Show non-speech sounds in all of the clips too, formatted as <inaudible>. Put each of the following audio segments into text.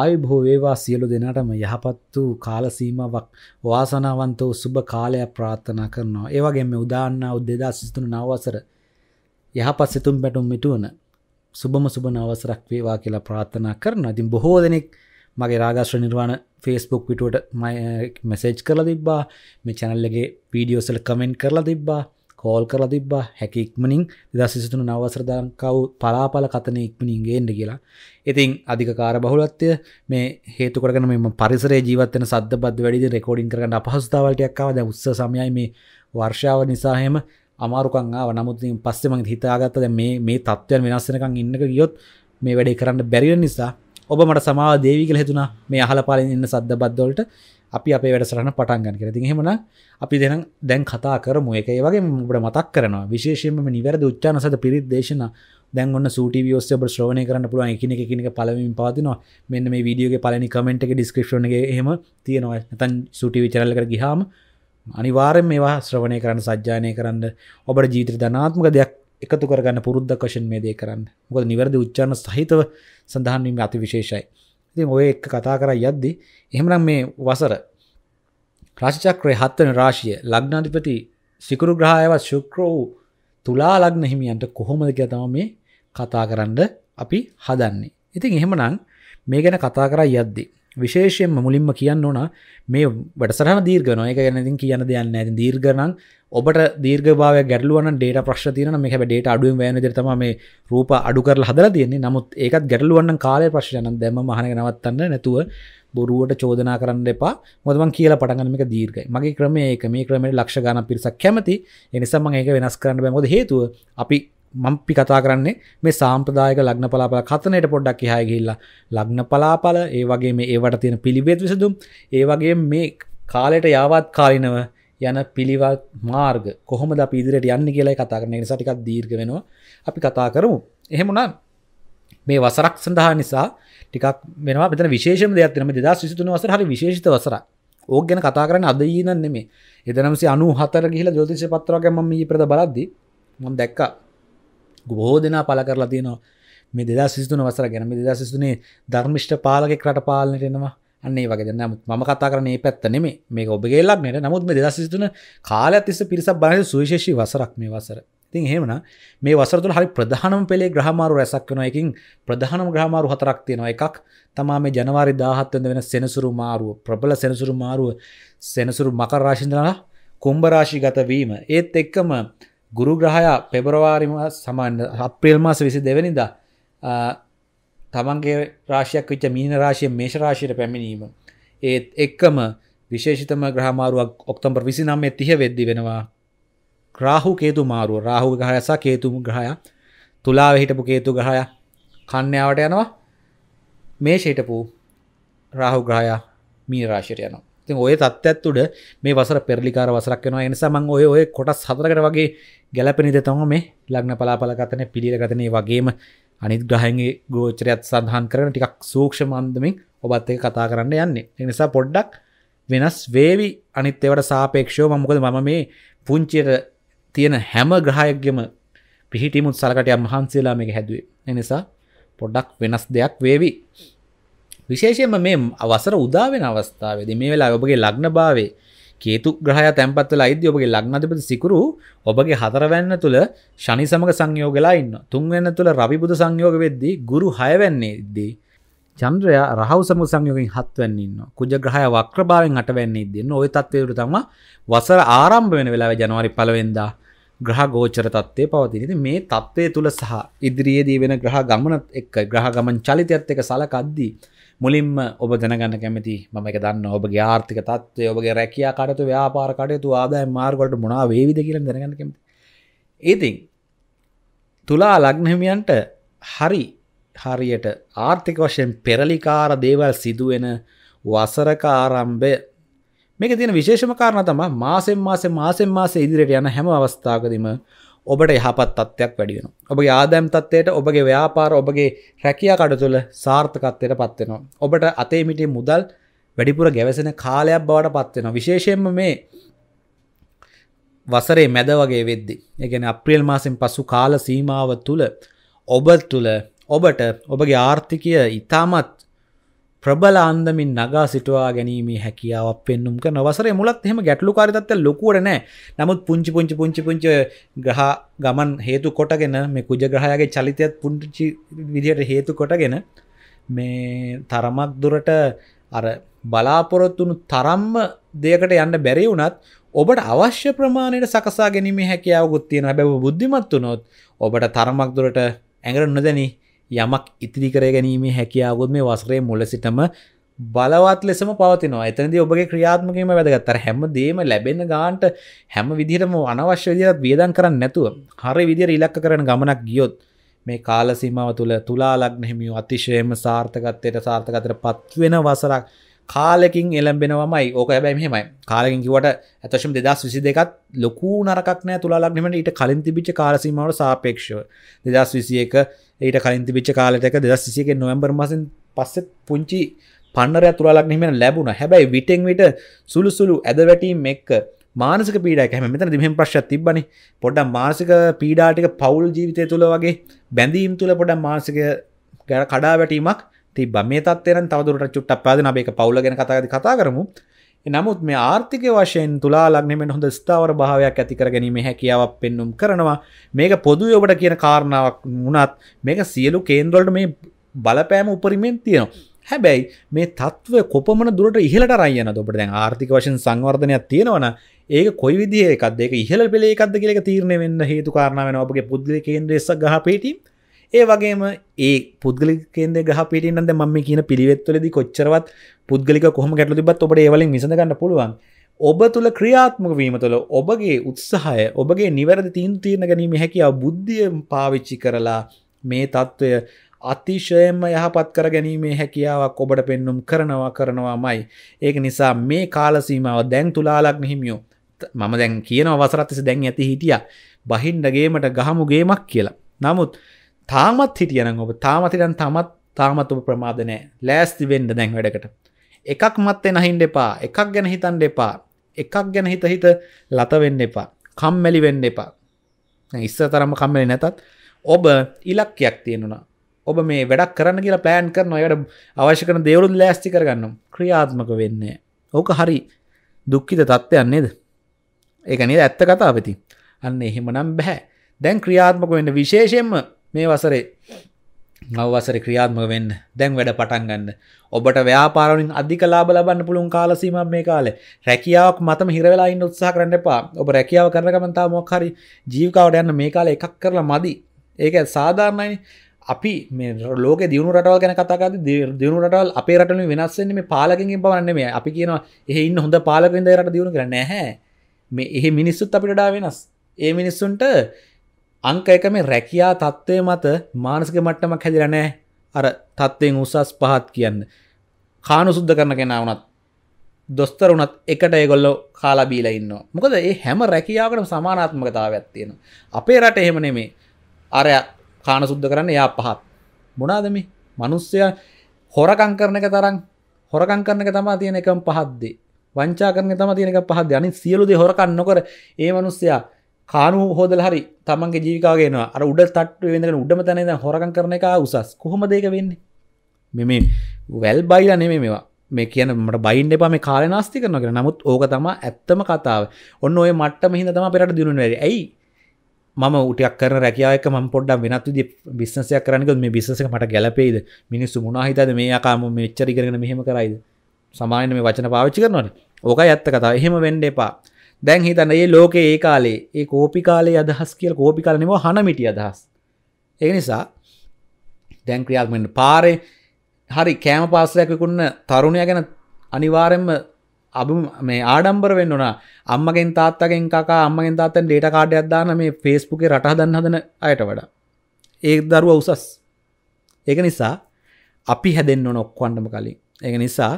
ආයුබෝ වේවා සියලු දෙනාටම යහපත් වූ කාල සීමාවක් වාසනාවන්ත වූ සුබ කාලයක් ප්‍රාර්ථනා කරනවා. ඒ වගේම මේ උදාන්නා වූ 2023 නව වසර යහපත් සිතුම් පැටුම් මිටුවන සුබම සුබ නව වසරක් වේවා කියලා ප්‍රාර්ථනා කරනවා. ඉතින් බොහෝ දෙනෙක් මගේ රාගාශ්‍ර නිර්වාණ Facebook පිටුවට මම මෙසේජ් කරලා තිබ්බා. මේ channel එකේ videos වල comment කරලා තිබ්බා. කෝල් කරලා තිබ්බා හැකි ඉක්මනින් 2023 නව වසර දක්වා පලාපල කතන ඉක්මනින් ගේන්න කියලා. ඉතින් අධික කාර්ය බහුලත්වය මේ හේතු කරගෙන මේ පරිසරයේ ජීවත් වෙන සද්ද බද්ද වැඩි දේ රෙකෝඩින් කරගන්න අපහසුතාවල් ටිකක් ආවා. දැන් උස්ස සමයයි මේ වර්ෂාව නිසා හැම අමාරුකම් ආවා. නමුත් ඉතින් පස්සේ මම හිතාගත්තා දැන් මේ මේ තත්ත්වයන් වෙනස් වෙනකන් ඉන්නක ගියොත් මේ වැඩේ කරන්න බැරි නිසා ඔබ මට සමාව දේවි කියලා හිතුණා මේ අහලා පාලෙන් ඉන්න සද්ද බද්ද වලට. අපි අපේ වැඩසරන පටන්ගන්න කර ති හෙමන අපි දෙන දැන් කතා කරමු එක වගේ ට මතක් කරන විශේෂයෙන්ම නිවැරද උච්චාන සත පිරිත් දේශන දැන්ගන්න සුටවෝස් ඔබ ශ්‍රවණය කරන්න පුළුවන් එකන එකනක පලමින් පාතිනවා මෙන්න මේ වීඩියෝගේ පලනි කමෙන්ට් එක ඩිස්ක්‍රප්ෂන්ගේ හෙම තියෙනවා තන් සුටව චරල කර ගිහාම අනිවාරෙන් මේවා ශ්‍රවණය කරන්න සජ්ජානය කරන්න ඔබට ජීත්‍ර ධනාත්මක දෙයක් එකතු කරගන්න පුරුද්ධ කෂන් මේ දේ කරන්න මොකද නිවැරදි උච්චාන සහිතව සඳහන්වීම අති විශේෂයි. ඉතින් ඔය එක කතා කර යද්දි එහෙමනම් මේ වසර රාශිචක්‍රයේ හත්වන රාශිය ලග්නාධිපති සිකුරු ග්‍රහයවත් ශුක්‍ර වූ තුලා ලග්න හිමියන්ට කොහොමද කියලා තමයි මේ කතා කරන්න අපි හදන්නේ. ඉතින් එහෙමනම් මේ ගැන කතා කරා යද්දී විශේෂයෙන්ම මුලින්ම කියන්න ඕන මේ වැඩසටහන දීර්ඝ වෙනවා. ඒක ගැන ඉතින් කියන්න දෙයක් නැහැ. ඉතින් දීර්ඝ නම් ඔබට දීර්ඝභාවය ගැටලුව නම් ડેટા ප්‍රශ්න තියෙනවා නම් මේක හැබැයි ડેટા අඩුවෙන් වැයෙන විදිහට තමයි මේ රූප අඩු කරලා හදලා තියෙන්නේ. නමුත් ඒකත් ගැටලුවක් නම් කාලය ප්‍රශ්නයක් නම් දැම්මම අහන එක නවත්තන්න නැතුව බොරුවට චෝදනා කරන්න එපා මොදමන් කියලා පටගනමික දීර්ගයි මගේ ක්‍රමයක මේ ක්‍රමට ලක්ෂ ගන පිරිසක් කැමති එනිසම ඒක වෙනස් කරන්න බැමොද හේතුව අපි මම්පි කතා කරන්නේ මේ සාම්ප්‍රදායක ලග්න පලාපල කතනයට පොඩ්ඩක් හය ගිල්ලා ලග්න පලාපල ඒ වගේ මේ ඒවට තියෙන පිළිබෙත් විසඳුම් ඒ වගේ මේ කාලයට යාවත් කාලිනව යන පිළිවල් මාර්ග කොහොම ද පිදිරට යන්න කියලා කතා කරන නිසාටිකක් දීර්ග වෙනවා අපි කතා කරමු එහෙමුණා මේ වසරක් සඳහා නිසා ටිකක් වෙනවා මෙතන විශේෂම දෙයක් වෙනම 2023 වසර හරි විශේෂිත වසරක්. ඕක ගැන කතා කරන්න අද ඊනන් නෙමෙයි. 1994 ගිහිලා ජ්‍යොතිෂ පත්‍රයක් මම ඊ ප්‍රද බලද්දි මම දැක්කා. බොහෝ දෙනා පළ කරලා තියෙනවා මේ 2023 වසර ගැන මේ 2023 ධර්මිෂ්ඨ පාලකෙක් රට පාලනයට එනවා. අන්නේ වගේ දෙන්න නමුත් මම කතා කරන්නේ මේ පැත්ත නෙමෙයි. මේක ඔබගේ ලක්ෂණය. නමුත් මේ 2023 කාලයක් තිස්සේ පිරිසක් බලන සුවිශේෂී වසරක් මේ වසර. තින් හෙමන මේ වසරතුල හරි ප්‍රධානම පෙළේ ග්‍රහමාරු රැසක් වෙන එකින් ප්‍රධානම ග්‍රහමාරු හතරක් තියෙනවා එකක් තමා මේ ජනවාරි 17 වෙනිදා වෙන සෙනසුරු මාරුව ප්‍රබල සෙනසුරු මාරුව සෙනසුරු මකර රාශිය ඉඳලා කුම්භ රාශිගත වීම ඒත් එක්කම ගුරු ග්‍රහයා පෙබරවාරි මාස සමාන අප්‍රේල් මාස 22 වෙනිදා තමන්ගේ රාශියක් විච්ච මීන රාශිය මේෂ රාශියට පැමිණීම ඒත් එක්කම විශේෂිතම ග්‍රහමාරුවක් ඔක්තෝබර් 29 30 වෙද්දි වෙනවා රාහු කේතු මාරුව රාහු ග්‍රහය සහ කේතු ග්‍රහය තුලාවේ හිටපු කේතු ග්‍රහය කන්‍යාවට යනවා මේෂ හිටපු රාහු ග්‍රහය මීන රාශියට යනවා. ඉතින් ඔය තත්ත්වයත් උඩ මේ වසර පෙරලිකාර වසරක් වෙනවා. ඒ නිසා මම ඔය ඔය කොටස් හතරකට වගේ ගැළපෙන ඉද තමයි මේ ලග්න පලාපල කතනේ පිළිල කතනේ වගේම අනිත් ග්‍රහයන්ගේ ගෝචරයත් සඳහන් කරන ටිකක් සූක්ෂම අන්දමින් ඔබත් එක්ක කතා කරන්න යන්නේ. ඒ නිසා පොඩ්ඩක් වෙනස් වේවි අනිත් ඒවාට සාපේක්ෂව මම මොකද මම මේ පුංචියට තියෙන හැම ග්‍රහයක්ගම පිහිටිමුත් සලකටයක් මහන්සේලා මේක හැදුවේ එනිසා පොඩ්ඩක් වෙනස් දෙයක් වේවි විශේෂයෙන්ම මේ අවසර උදාවෙන අවස්ථාවද මේ වෙලා ඔබගේ ලග්න භාවේ කේතු ග්‍රහය තැන්පත්වල අයිද ඔබගේ ලක්නධපති සිකුරු ඔබගේ හතරවැන්න තුළ ශනි සමග සංයෝගලා ඉන්න තුන්වැන්න තුළ රවිබුදු සංයෝග වෙද්දී ගුරු හයවැන්නේදී චන්ද්‍රයා රහව සමු සංයෝගෙන් හත්වැන්න ඉන්න කුජ ග්‍රහය වක්‍රභාවෙන් අටවැන්නේ දෙන්න ඔය තත්වයුරු තම වසර ආරම්භ වෙන වෙලාව ජනවාරි පලවෙෙන්දා ග්‍රහ ගෝචර තත්ත්වය පවතිනද මේ තත්ත්වය තුළ සහ ඉදිරියේදී වෙන ග්‍රහ ගමනත් එක්ක ග්‍රහ ගමන් චලිතයත් එක සලකද්දී මුලින්ම ඔබ දැනගන්න කැමති මම එක දන්න ඔබගේ ආර්ථික තත්ත්වය ඔබගේ රැකයා කටතු ව්‍යාපාර කටයුතු ආදාය මාර්ගවලට මොනා වේවිද කියලා දැනගන්න කැමති. ඉතින් තුලා ලග්නහිමියන්ට හරි හරියට ආර්ථික වශයෙන් පෙරලිකාර දේවල් සිදුවෙන වසරක ආරම්භය මේක තියෙන විශේෂම කාරණ තම මාසෙන් මාසේ මාසෙන් මාසේ ඉදිරියට යන හැම අවස්ථාවකදීම ඔබට යහපත් තත්ත්වයක් වැඩි වෙනවා. ඔබගේ ආදායම් තත්ත්වයට, ඔබගේ ව්‍යාපාර, ඔබගේ රැකියා කඩ තුළ සාර්ථකත්වයට පත් වෙනවා. ඔබට අතේ මිටේ මුදල් වැඩිපුර ගැවසෙන කාලයක් බවට පත් වෙනවා. විශේෂයෙන්ම මේ වසරේ මැද වගේ වෙද්දි. ඒ කියන්නේ අප්‍රේල් මාසෙන් පසු කාල සීමාව තුළ ඔබ තුළ ඔබට ඔබගේ ආර්ථිකය ඉතාමත් ප්‍රබල අන්දමින් නගා සිටවා ගැනීමේ හැකියාවක් පෙන්නුම් කරන වසර මුලත් එහෙම ගැටලු කාරිතත්ව ලොකුවට නෑ නමුත් පුංචි පුංචි පුංචි පුංචි ග්‍රහ ගමන් හේතු කොටගෙන මේ කුජ ග්‍රහයාගේ චලිතයත් පුංචි විදිහට හේතු කොටගෙන මේ තරමක් දුරට අර බලාපොරොත්තුණු තරම්ම දෙයකට යන්න බැරි වුණත් ඔබට අවශ්‍ය ප්‍රමාණයට සකසා ගැනීම හැකියාවකුත් තියෙන හැබැව බුද්ධිමත් වුණොත් ඔබට තරමක් දුරට ඇඟට නොදැනී යමක් ඉතිරි කර ගැනීමේ හැකියාවගොත් මේ වසරේ මුල සිටම බලවත් ලෙසම පවතිනවා එතනද ඔබගේ ක්‍රියාත්මකීම වැදගත්තර හැම දේම ලැබෙන ගාන්ට හැම විදිහටම අනවශ්‍ය විදිහත් වියදන් කරන්න නැතුව හරි විදිර ඉලක්ක කරන ගමනක් ගියොත් මේ කාලසීමාව තුළ තුලා ලග්න හිමියෝ අතිශයම සාර්ථකත්වයට සාර්ථකතර පත්වෙන වසරක් කාලකින් එලම්බෙනවමයි ඕක හැබැයි මෙහෙමයි කාලකින් කිවට ඇතශම් දෙදස් විසි දෙකත් ලොකු නරක්නෑ තුලාලක්නට ඊට කලින් තිබිච්ච කාලසීමට සාපේක්ෂව දෙදස් විසියක ඊට කලින් තිබිච්ච කාලටක දෙදස් විසියක නොවම්බර් මසින් පස්සෙත් පුංචි පන්නර තුලාලක්නීම ලැබුණ හැබැයි විටෙන් විට සුළුසුළු ඇද වැටීම් එක්ක මානසික පීඩා හැම මෙතන දිහෙන් ප්‍රශ්ය තිබ්බන පොඩ මානසික පීඩාටික පවුල් ජීවිතය තුළ වගේ බැඳීම් තුළ පොඩ මානසික ගැන කඩා වැටීමක් තිබ මේ තත්වයන තවදුරට චුට්ට පාදන අපේ පවුල ගැන කතාගති කතා කරමු නමුත් මේ ආර්ථික වශයෙන් තුලා ලක්නෙමෙන් හොඳ ස්ථාවර භාවයක් ඇතිකර ගැනීම හැකියාවක් පෙන්නුම් කරනවා මේක පොදු යොබට කියන කාරණාවක් වුණත් මේක සියලු කේන්ද්‍රොල්ට මේ බලපෑම උපරිමෙන් තියෙනවා හැබැයි මේ තත්ව කොපමන දුරට ඉහලට රයන ඔබට දැන් ආර්ථික වශයෙන් සංවර්ධනයක් තියෙනවන ඒක කොයි විදිහ එකක්දක ඉහල පෙලේ එකක්ද කියලක තීරණය වෙන්න හේතු කාරණාවෙන ඔබගේ පුද්ලි කේන්ද්‍රෙසක් ගහ පේටීම ඒ වගේම ඒ පුද්ගලිකෙන්ද ගහ පිටින්නද මම කියන පිළිවෙත්වලදි කොච්චරවත් පුද්ගලික කොහම ගැටලු තිබත් ඔබට ඒවලින් විසඳගන්න පුළුවන් ඔබ තුළ ක්‍රියාත්මක වීම තුළ ඔබගේ උත්සාහය ඔබගේ නිවැරදි තීන් තීරණ ගැනීම හැකියාව බුද්ධිය පාවිච්චි කරලා මේ තත්ත්වය අතිශයම යහපත් කර ගැනීමේ හැකියාවක් ඔබට පෙන්නුම් කරනවා කරනවා මයි ඒක නිසා මේ කාලසීමාව දැන් තුලාලක් නහිමියෝ මම දැන් කියන අවසරත්තිසි දැන් ඇති හිටිය බහින්ඩගේමට ගහමුගේමක් කියලා නමුත් තාමත් හිටියන ඔබ තාමතිරන් තමත් තාමතුම ප්‍රමාදනය ලෑස්ති වෙන්ඩ දැන් වැඩකට එකක් මත්තේ නහින් දෙපා එකක් ගැන හිතන් දෙපා එකක් ගැන හිත හිත ලතවෙන්න එපා කම්මැලි වෙන්න එපා ඉස්ස තරම කම්මලි නැතත් ඔබ ඉලක්කයක් තියෙනුනා ඔබ මේ වැඩක් කරන්න කියලා පෑන් කර නොයට අවශ්‍ය කන දෙවරුත් ලෑස්ති කරගන්නම් ක්‍රියාත්මක වෙන්නේ ඕක හරි දුක්කිත තත්ත්වයන්නේද ඒකනේ ඇත්ත කතා වෙති අන්න එහෙමනම් බැහැ දැන් ක්‍රියාත්මක වෙන්න විශේෂයෙන්ම මේ වසරේ නවවසර ක්‍රියාත්මක වෙන්න දැන් වැඩ පටන් ගන්න. ඔබට ව්‍යාපාරවලින් අධික ලාභ ලබන්න පුළුවන් කාල සීමාව මේ කාලේ. රැකියාවක් මතම හිර වෙලා ඉන්න උත්සාහ කරන්න එපා. ඔබ රැකියාව කරන ගමන් තාම මොකක් හරි ජීවිකාවට යන්න මේ කාලේ එකක් කරලා මදි. ඒක සාධාරණයි. අපි මේ ලෝකේ දියුණු රටවල් ගැන කතා කරද්දී දියුණු රටවල් අපේ රටවලින් වෙනස් වෙන්නේ මේ පාලකකින් පමණ නෙමෙයි. අපි කියනවා එහෙ ඉන්න හොඳ පාලකෙන්ද රට දියුණු කරන්නේ නැහැ. මේ එහෙ මිනිස්සුත් අපිට වඩා වෙනස්. ඒ මිනිස්සුන්ට අංක එක මේ රැකියා තත්ත්වය මත මානසික මට්ටමක් හැදිරනෑ අර තත්ත්වයෙන් උසස් පහත් කියන්න කානු සුද්ද කරන කෙන වනත් දොස්තර වනත් එකට ඒගොල්ලො කාලාබීල ඉන්න මොකද ඒ හැම රැකියාවට සමානාත්මකතාවයක් තියෙන අපේ රට එහෙම නෙමේ අරය කාන සුද්ද කරන්න යා පහත් මොනාදම මනුස්සය හොරකං කරන එක තරම් හොරකං කරන එක තමා තියෙන එකම් පහද්දේ වංචා කරන තම තියෙනක පහද අනි සියලුද හොරකන්න නොකර ඒ මනුස්සයා කානු හෝදල් හරි තමන්ගේ ජීවිකාගෙන අර උඩ තට්ට වෙදෙන උඩම තැනද හොරකන් කරන එක උසස් කොහොමදක වෙන්නේ මෙම වැල් බයිලා නෙමේ මේවා මේ කියන මට බයින්ඩ පම කාල නාස්ති කරන කෙන නමුත් ඕක තම ඇත්තම කතාව ඔන්න ඔය මට්ට මහිද තම පෙරට දියුණු වැර ඇයි මම උටක් කර රැකයාක ම පොඩ්ඩ වෙනත්තු බිස්නසයක් කරනක මේ බිසක මට ගැලපේද මිනිස්සු මුණහිතද මේ අකාම මෙච්චරි කරන මෙහෙම කරයිද සමාන මේ වචන පාවිච්චි කරනවට ඕක ඇත්ත කතාව එහෙම වෙන්ඩ එපා දැන් හිතන්න ඒ ලෝක ඒ කාලේ ඒ කෝපි කාලේ අදහස් කියල කෝපි කාල නෙම හනමිටි අදහස් ඒ නිසා දැන් ක්‍රියාත්මෙන් පාරේ හරි කෑම පාසලයක්කුන්න තරුණය ගැන අනිවාරෙන්ම අබ මේ ආඩම්බර වෙන්න ඕනා අම්මගෙන් තාත්තගෙන් කකා අම්මගෙන් තාත්තෙන් ඩේට කාඩයක් දාන මේ ෆේස්බුකේ රට හදන්න හදන අයට වඩා ඒ දරුව උසස් ඒක නිසා අපි හැදෙන්න්න නොක්වන්නම කලින් ඒක නිසා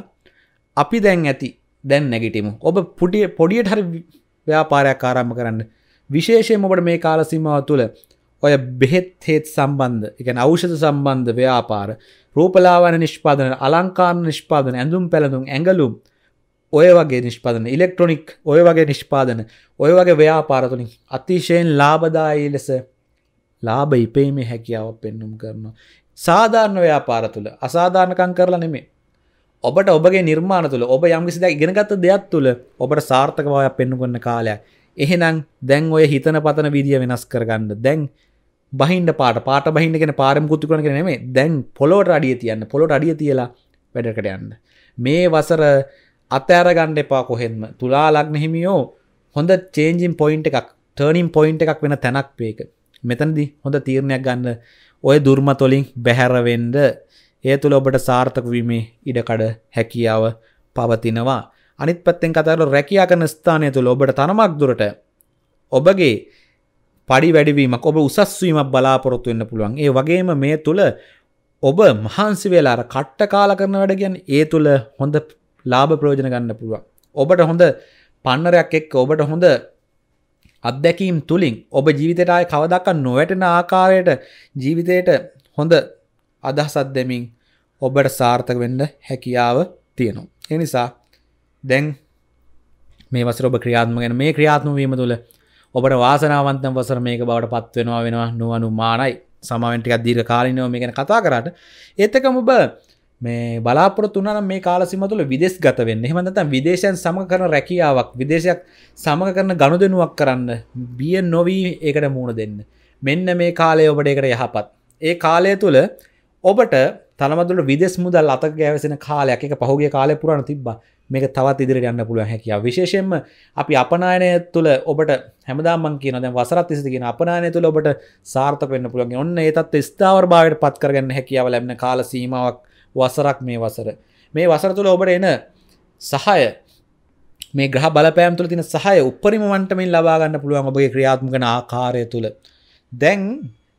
අපි දැන් ඇති දැන් නැගිටිමු ඔබ පුටිය පොඩියට හරි ව්‍යාපාරයක් ආරම්ම කරන්න විශේෂයෙන් ඔබට මේ කාලසිමාව තුළ ඔය බෙහෙත් හේත් සම්බන්ධ එකන අවෂධ සම්බන්ධ ව්‍යාපාර රූපලාවන නිෂ්පාදන අලංකාන නිෂ්පාදන ඇඳුම් පැළඳුම් ඇඟලුම් ඔය වගේ නිෂ්පාදන ඉලෙක්ට්‍රොනික් ඔය වගේ නිෂ්පාදන ඔය වගේ ව්‍යාපාරතුනින් අතිශයෙන් ලාබදායි ලෙස ලාබ ඉපේීමේ හැකියාව පෙන්නුම් කරනවා සාධාරණ ව්‍යාපාර තුළ අසාධාරණකං කරලා නෙමේ ඔබට ඔබගේ නිර්මාණ තුළ ඔබ යම්කිසි දැ ඉගෙනගත්ත දෙයක් තුළ ඔබට සාර්ථක බවයක් පෙන්න්න කොන්න කාලය එහෙනම් දැන් ඔය හිතන පතන විදිිය වෙනස් කරගන්න දැන් බහින්ට පාට පාට බහින්නගෙන පාරම කුත්තු කරන නෙමේ දැන් පොලොට අඩිය තියන්න පොලොට අඩිය තියලා වැඩකට යන්න මේ වසර අතෑරගණ්ඩ එපා කොහෙන්ම තුලා ලක්න හිමියෝ හොඳ චේන්ජිම් පොයින්් එකක් ටර්නිම් පොයින්් එකක් වෙන තැනක් පේක මෙතැනදි හොඳ තීරණයක් ගන්න ඔය දුර්ම තොලින් බැහැරවෙන්ඩ ඒ තුළ ඔබට සාර්ථක වීමේ ඉඩකඩ හැකියාව පවතිනවා. අනිත් පැත්තෙන් කතර රැකයා කරන ස්ථානය තුළ ඔබට තරමක් දුරට ඔබගේ පඩි වැඩවීමක් ඔබ උසස්වීමක් බලාපොරොත්තු වෙන්න පුළුවන්. ඒ වගේම මේ තුළ ඔබ මහන්සි වෙලා අර කට්ට කාලා කරන වැඩ කියන්නේ ඒ තුළ හොඳ ලාභ ප්‍රයෝජන ගන්න පුළුවන්. ඔබට හොඳ පන්නරයක් එක්ක ඔබට හොඳ අත්දැකීම් තුළින් ඔබ ජීවිතයට ආය කවදක්ක නොවැටෙන ආකාරයට ජීවිතයට හොඳ අදහසත් දෙමින් ඔබට සාර්ථක වෙන්න හැකියාව තියෙනවා. ඒ නිසා දැන් මේ වසර ඔබ ක්‍රියාත්මක වෙන මේ ක්‍රියාත්මක වීම තුළ ඔබට වාසනාවන්ත වසර මේක බවට පත් වෙනවා වෙනවා නොඅනුමානයි. සමාවෙන් ටිකක් දීර්ඝ කාලිනව මේ ගැන කතා කරාට ඒත් එක්කම ඔබ මේ බලාපොරොත්තු වුණා නම් මේ කාලසීම තුළ විදේශ ගත වෙන්න. එහෙම නැත්නම් විදේශයන් සමග කරන රැකියාවක්, විදේශයක් සමග කරන ගනුදෙනුවක් කරන්න, බිය නොවි ඒකට මුහුණ දෙන්න. මෙන්න මේ කාලය ඔබට ඒකට යහපත්. ඒ කාලය තුළ ඔබට තනමදල විදෙස් මුදල් අත ගෑවසෙන කාලයක් එක පහුගේ කාලය පුරණ තිබ මේක තවත් ඉදිරිට යන්න පුළුව හැකිය විශේෂෙන්ම අපි අපනායනය තුළ ඔබට හැමදාමන් කියන දැ වසරත් තිසිගෙන අපනාය තුළ ඔබට සාර්ථ පෙන්න්න පුළුවන් ඔන්න ඒතත් ස්ථාවර භාවයට පත්කරගන්න හැකියාව ලැබන කාල සීමාවක් වසරක් මේ වසර මේ වසර තුළ ඔබට එන සහය මේ ග්‍රහ බලපෑම් තුළ තින සහය උපරිමවන්ටමින් ලබාගන්න පුළුවන් ඔබගේ ක්‍රියාත්මකන ආකාරය තුළ දැන්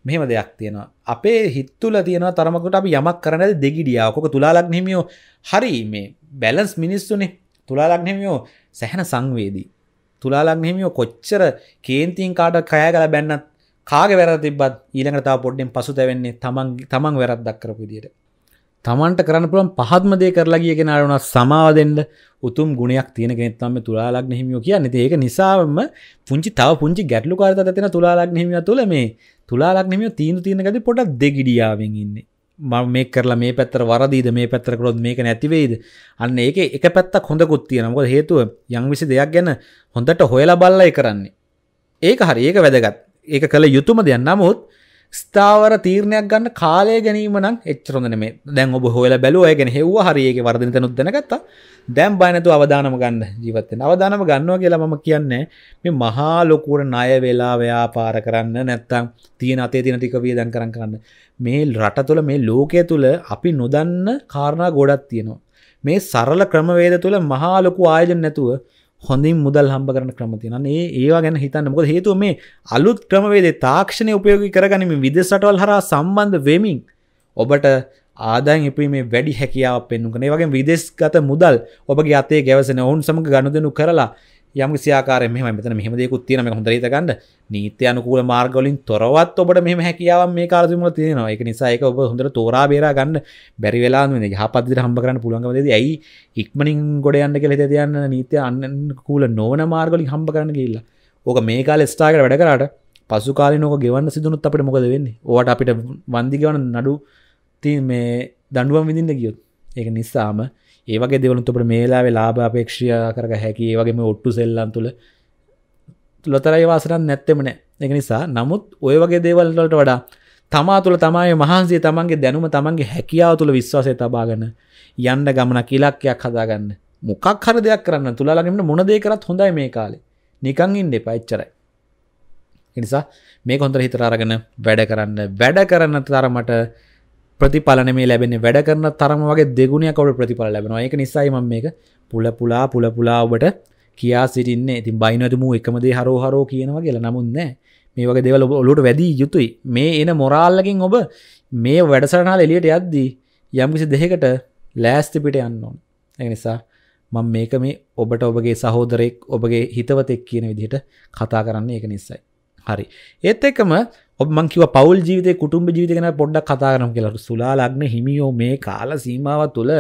මෙහම දෙයක් තියෙන අපේ හිත්තුල තියෙන තරමකට අපි යමක් කරන දෙගිඩියාවකොක තුලාලක් නෙමියෝ හරි මේ බැලන්ස් මිනිස්සුනේ තුලාලක් නෙමියෝ සැහැන සංවේදී තුලාලක් නෙමියෝ කොච්චර කේන්තින් කාට කය කල බැන්නත් කාග වැර තිබත් ඊළඟතා පොඩ්ඩෙන් පසු තැවෙන්නේ තමන් තමන් වැරද්දක් කරපු දිට තමන්ට කරන්න පුළුවන් පහත්ම දේ කරලා ගිය කෙනාට උනත් සමාව දෙන්න උතුම් ගුණයක් තියෙන කෙනෙක් තමයි තුලාලග්න හිමියෝ කියන්නේ. ඒක නිසාම පුංචි තව පුංචි ගැටලුකාරතා තියෙන තුලාලග්න හිමියා තුල මේ තුලාලක්නම තීන තියෙන ගති පොට දෙගිඩියාවෙන් ඉන්න මම මේ කරලා මේ පැත්තර වරදීද මේ පැත්තරකරොත් මේක නැතිවෙයිද අන්න ඒක එක පැත්තක් හොඳකුත් තියෙනකො හේතුව යං විසි දෙයක් ගැන හොඳට හොයලා බල්ලයි කරන්නේ ඒක හරි ඒක වැදගත් ඒක කළ යුතුම දෙයන්න නමුත් ස්ථාවර තීරණයක් ගන්න කාලය ගැනීම නම් එච්චරොඳ මේ දැන් ඔබ හොල බැලුව ගැන හෙව්වා හරියගේ වර්ධනත නොදනගත්තා දැම් බයනතු අවධානම ගන්න ජීවත්තෙන් අවධානම ගන්නවා කියලා මම කියන්නේ මේ මහා ලොකුවට ණය වෙලා ව්‍යාපාර කරන්න නැත්තම් තියෙන අතේ තියෙන ටික වියදම් කරන් කරන්න මේ රට තුළ මේ ලෝකය තුළ අපි නොදන්න කාරණා ගොඩක් තියෙනවා මේ සරල ක්‍රමවේද තුළ මහා ලොකු ආයෝජන නැතුව හොඳින් මුදල් හම්බ කරන ක්‍රමතිනන් ඒ ඒවා ගැන හිතන්න මොක හේතුව මේ අලුත් ක්‍රමවේදේ තාක්ෂණය උපයෝගි කරගනිම විදෙසටවල් හර සම්බන්ධ වෙමින් ඔබට ආදායන් එපීමේ වැඩි හැකියාව පෙන්නුකනේ වගේ විදෙස් ගත මුදල් ඔබගේ අතේ ගැවසෙන ඔවුන් සමඟ ගණුදනු කරලා යම් සියාකාර මෙම මෙතන මෙහම දෙකුත් තියෙන මේ හොඳ හිතගන්න නීත්‍ය අනුකූල මාර්ගවලින් තොරවත් ඔබට මෙහෙම හැකියාවක් මේ කාලේ තුමල තියෙනවා ඒක නිසා ඒක ඔබ හොඳට තෝරා බේරා ගන්න බැරි වෙලා නෙවෙයි යහපත් විදිහට හම්බ කරන්න පුළුවන්කම දෙදී ඇයි ඉක්මනින් ගොඩ යන්න කියලා හිතේ තියන්න නීත්‍ය අනුකූල නොවන මාර්ගවලින් හම්බ කරන්න ගිහිල්ලා ඕක මේ කාලේ ස්ටාර් එකට වැඩ කරාට පසු කාලේ නෝක ගෙවන්න සිදුනොත් අපිට මොකද වෙන්නේ ඕවට අපිට වන්දි ගෙවන නඩු තින් මේ දඬුවම් විඳින්න ගියොත් ඒක නිසාම ඒවගේ දෙවලුන්තුට මේලාවේ ලාභ අපේක්ෂය කරග හැකි වගේම ඔට්ටු සෙල්ලන් තුළ ලොතරයි වාසරන් නැත්තෙමන එක නිසා නමුත් ඔය වගේ දේවල්ලට වඩා තමා තුළ තමයි මහන්සේ තමන්ගේ දැනුම තමන්ගේ හැකියාව තුළ විශ්වාසය තබාගන්න යන්න ගමන කිලක්කයක් හදාගන්න මොකක් හර දෙයක් කරන්න තුළලගන්න මොනදේ කරත් හොඳයි මේ කාලේ නිකං ඉන්න පච්චරයි නිසා මේ කොන්තර හිතරාරගෙන වැඩ කරන්න වැඩ කරන්න තරමට ප්‍රතිඵලන මේ ලැබෙන වැඩ කරන තරම වගේ දෙගුණයක් ඔවට ප්‍රතිඵල ලැබෙනවා ඒක නිසායි මම මේක පුල පුලා පුල පුලා ඔබට කියා සිටින්නේ ඉතින් බයිනටමූ එකමදේ හරෝ හරෝ කියනවා කියලා නමුන්න මේ වගේ දෙවල ඔලුට වැදී යුතුයි මේ එන මොරාල්ලකින් ඔබ මේ වැඩසරනාල එලියට යද්දී යම්කිසි දෙහකට ලෑස්තිපිට යන්න ඕන ඇ නිසා මං මේක මේ ඔබට ඔබගේ සහෝදරෙක් ඔබගේ හිතවතෙක් කියන විදිහට කතා කරන්න ඒක නිසයි. හරි. ඒත් එකම ඔබමංකිව පවල් ජීවිත කුටුම්ඹ ජීවිතගෙන පොඩ්ඩක් කතාරම් කියලට සුලා ලග්න හිමියෝ මේ කාල සීමාව තුළ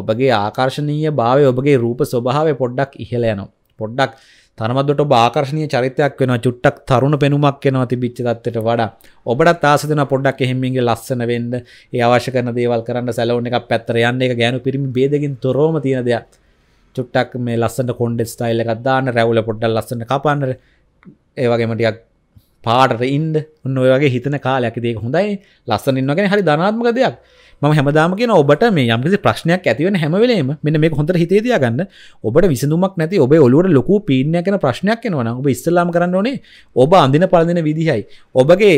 ඔබගේ ආකර්ශණීය භාව ඔබගේ රූප ස්වභාව පොඩ්ඩක් ඉහල යනවා. පොඩ්ඩක් තනමදට ආකර්ශණය චරිතයක් වෙන චුට්ටක් තරුණ පෙනුමක් එනවා තිබිච්ච තත්වට වඩා ඔබට ආසදන පොඩ්ඩක් එහෙමින්ගේ ලස්සන වෙන්න ඒ අවශ්‍ය කරන දේවල් කරන්න සැලවන එක පැත්තර යන්න එක ගෑනු පිරිමි බේදකින් තොරෝම තියෙන දෙයක් චුට්ටක් මේ ලස්සන කොන්ඩෙස් ස්ටයිල් එකක් දාන්න රැවුල පොඩ්ඩක් ලස්සන කපන්න ඒ වගේම ටිකක් පාටට ඉන්ද ඔන්න ඔයගේ හිතන කාලයක් දෙක හොඳයි ලස්සනින්නගෙන හරි ධනාත්මක දෙයක් ම හැමදාම කියෙන ඔබට මේ යම්කිසි ප්‍රශ්නයක් ඇතිවන හැමවලේම මෙන්න මේ හොඳ හිතේතිය ගන්න ඔබට විසඳුමක් නැති ඔබ ඔලුවට ලොකු පීනයකන ප්‍රශ්නයක් කෙනවන ඔබ ඉස්සලාම් කරන්න ඕනේ ඔබ අඳින පලදින විදිහයි ඔබගේ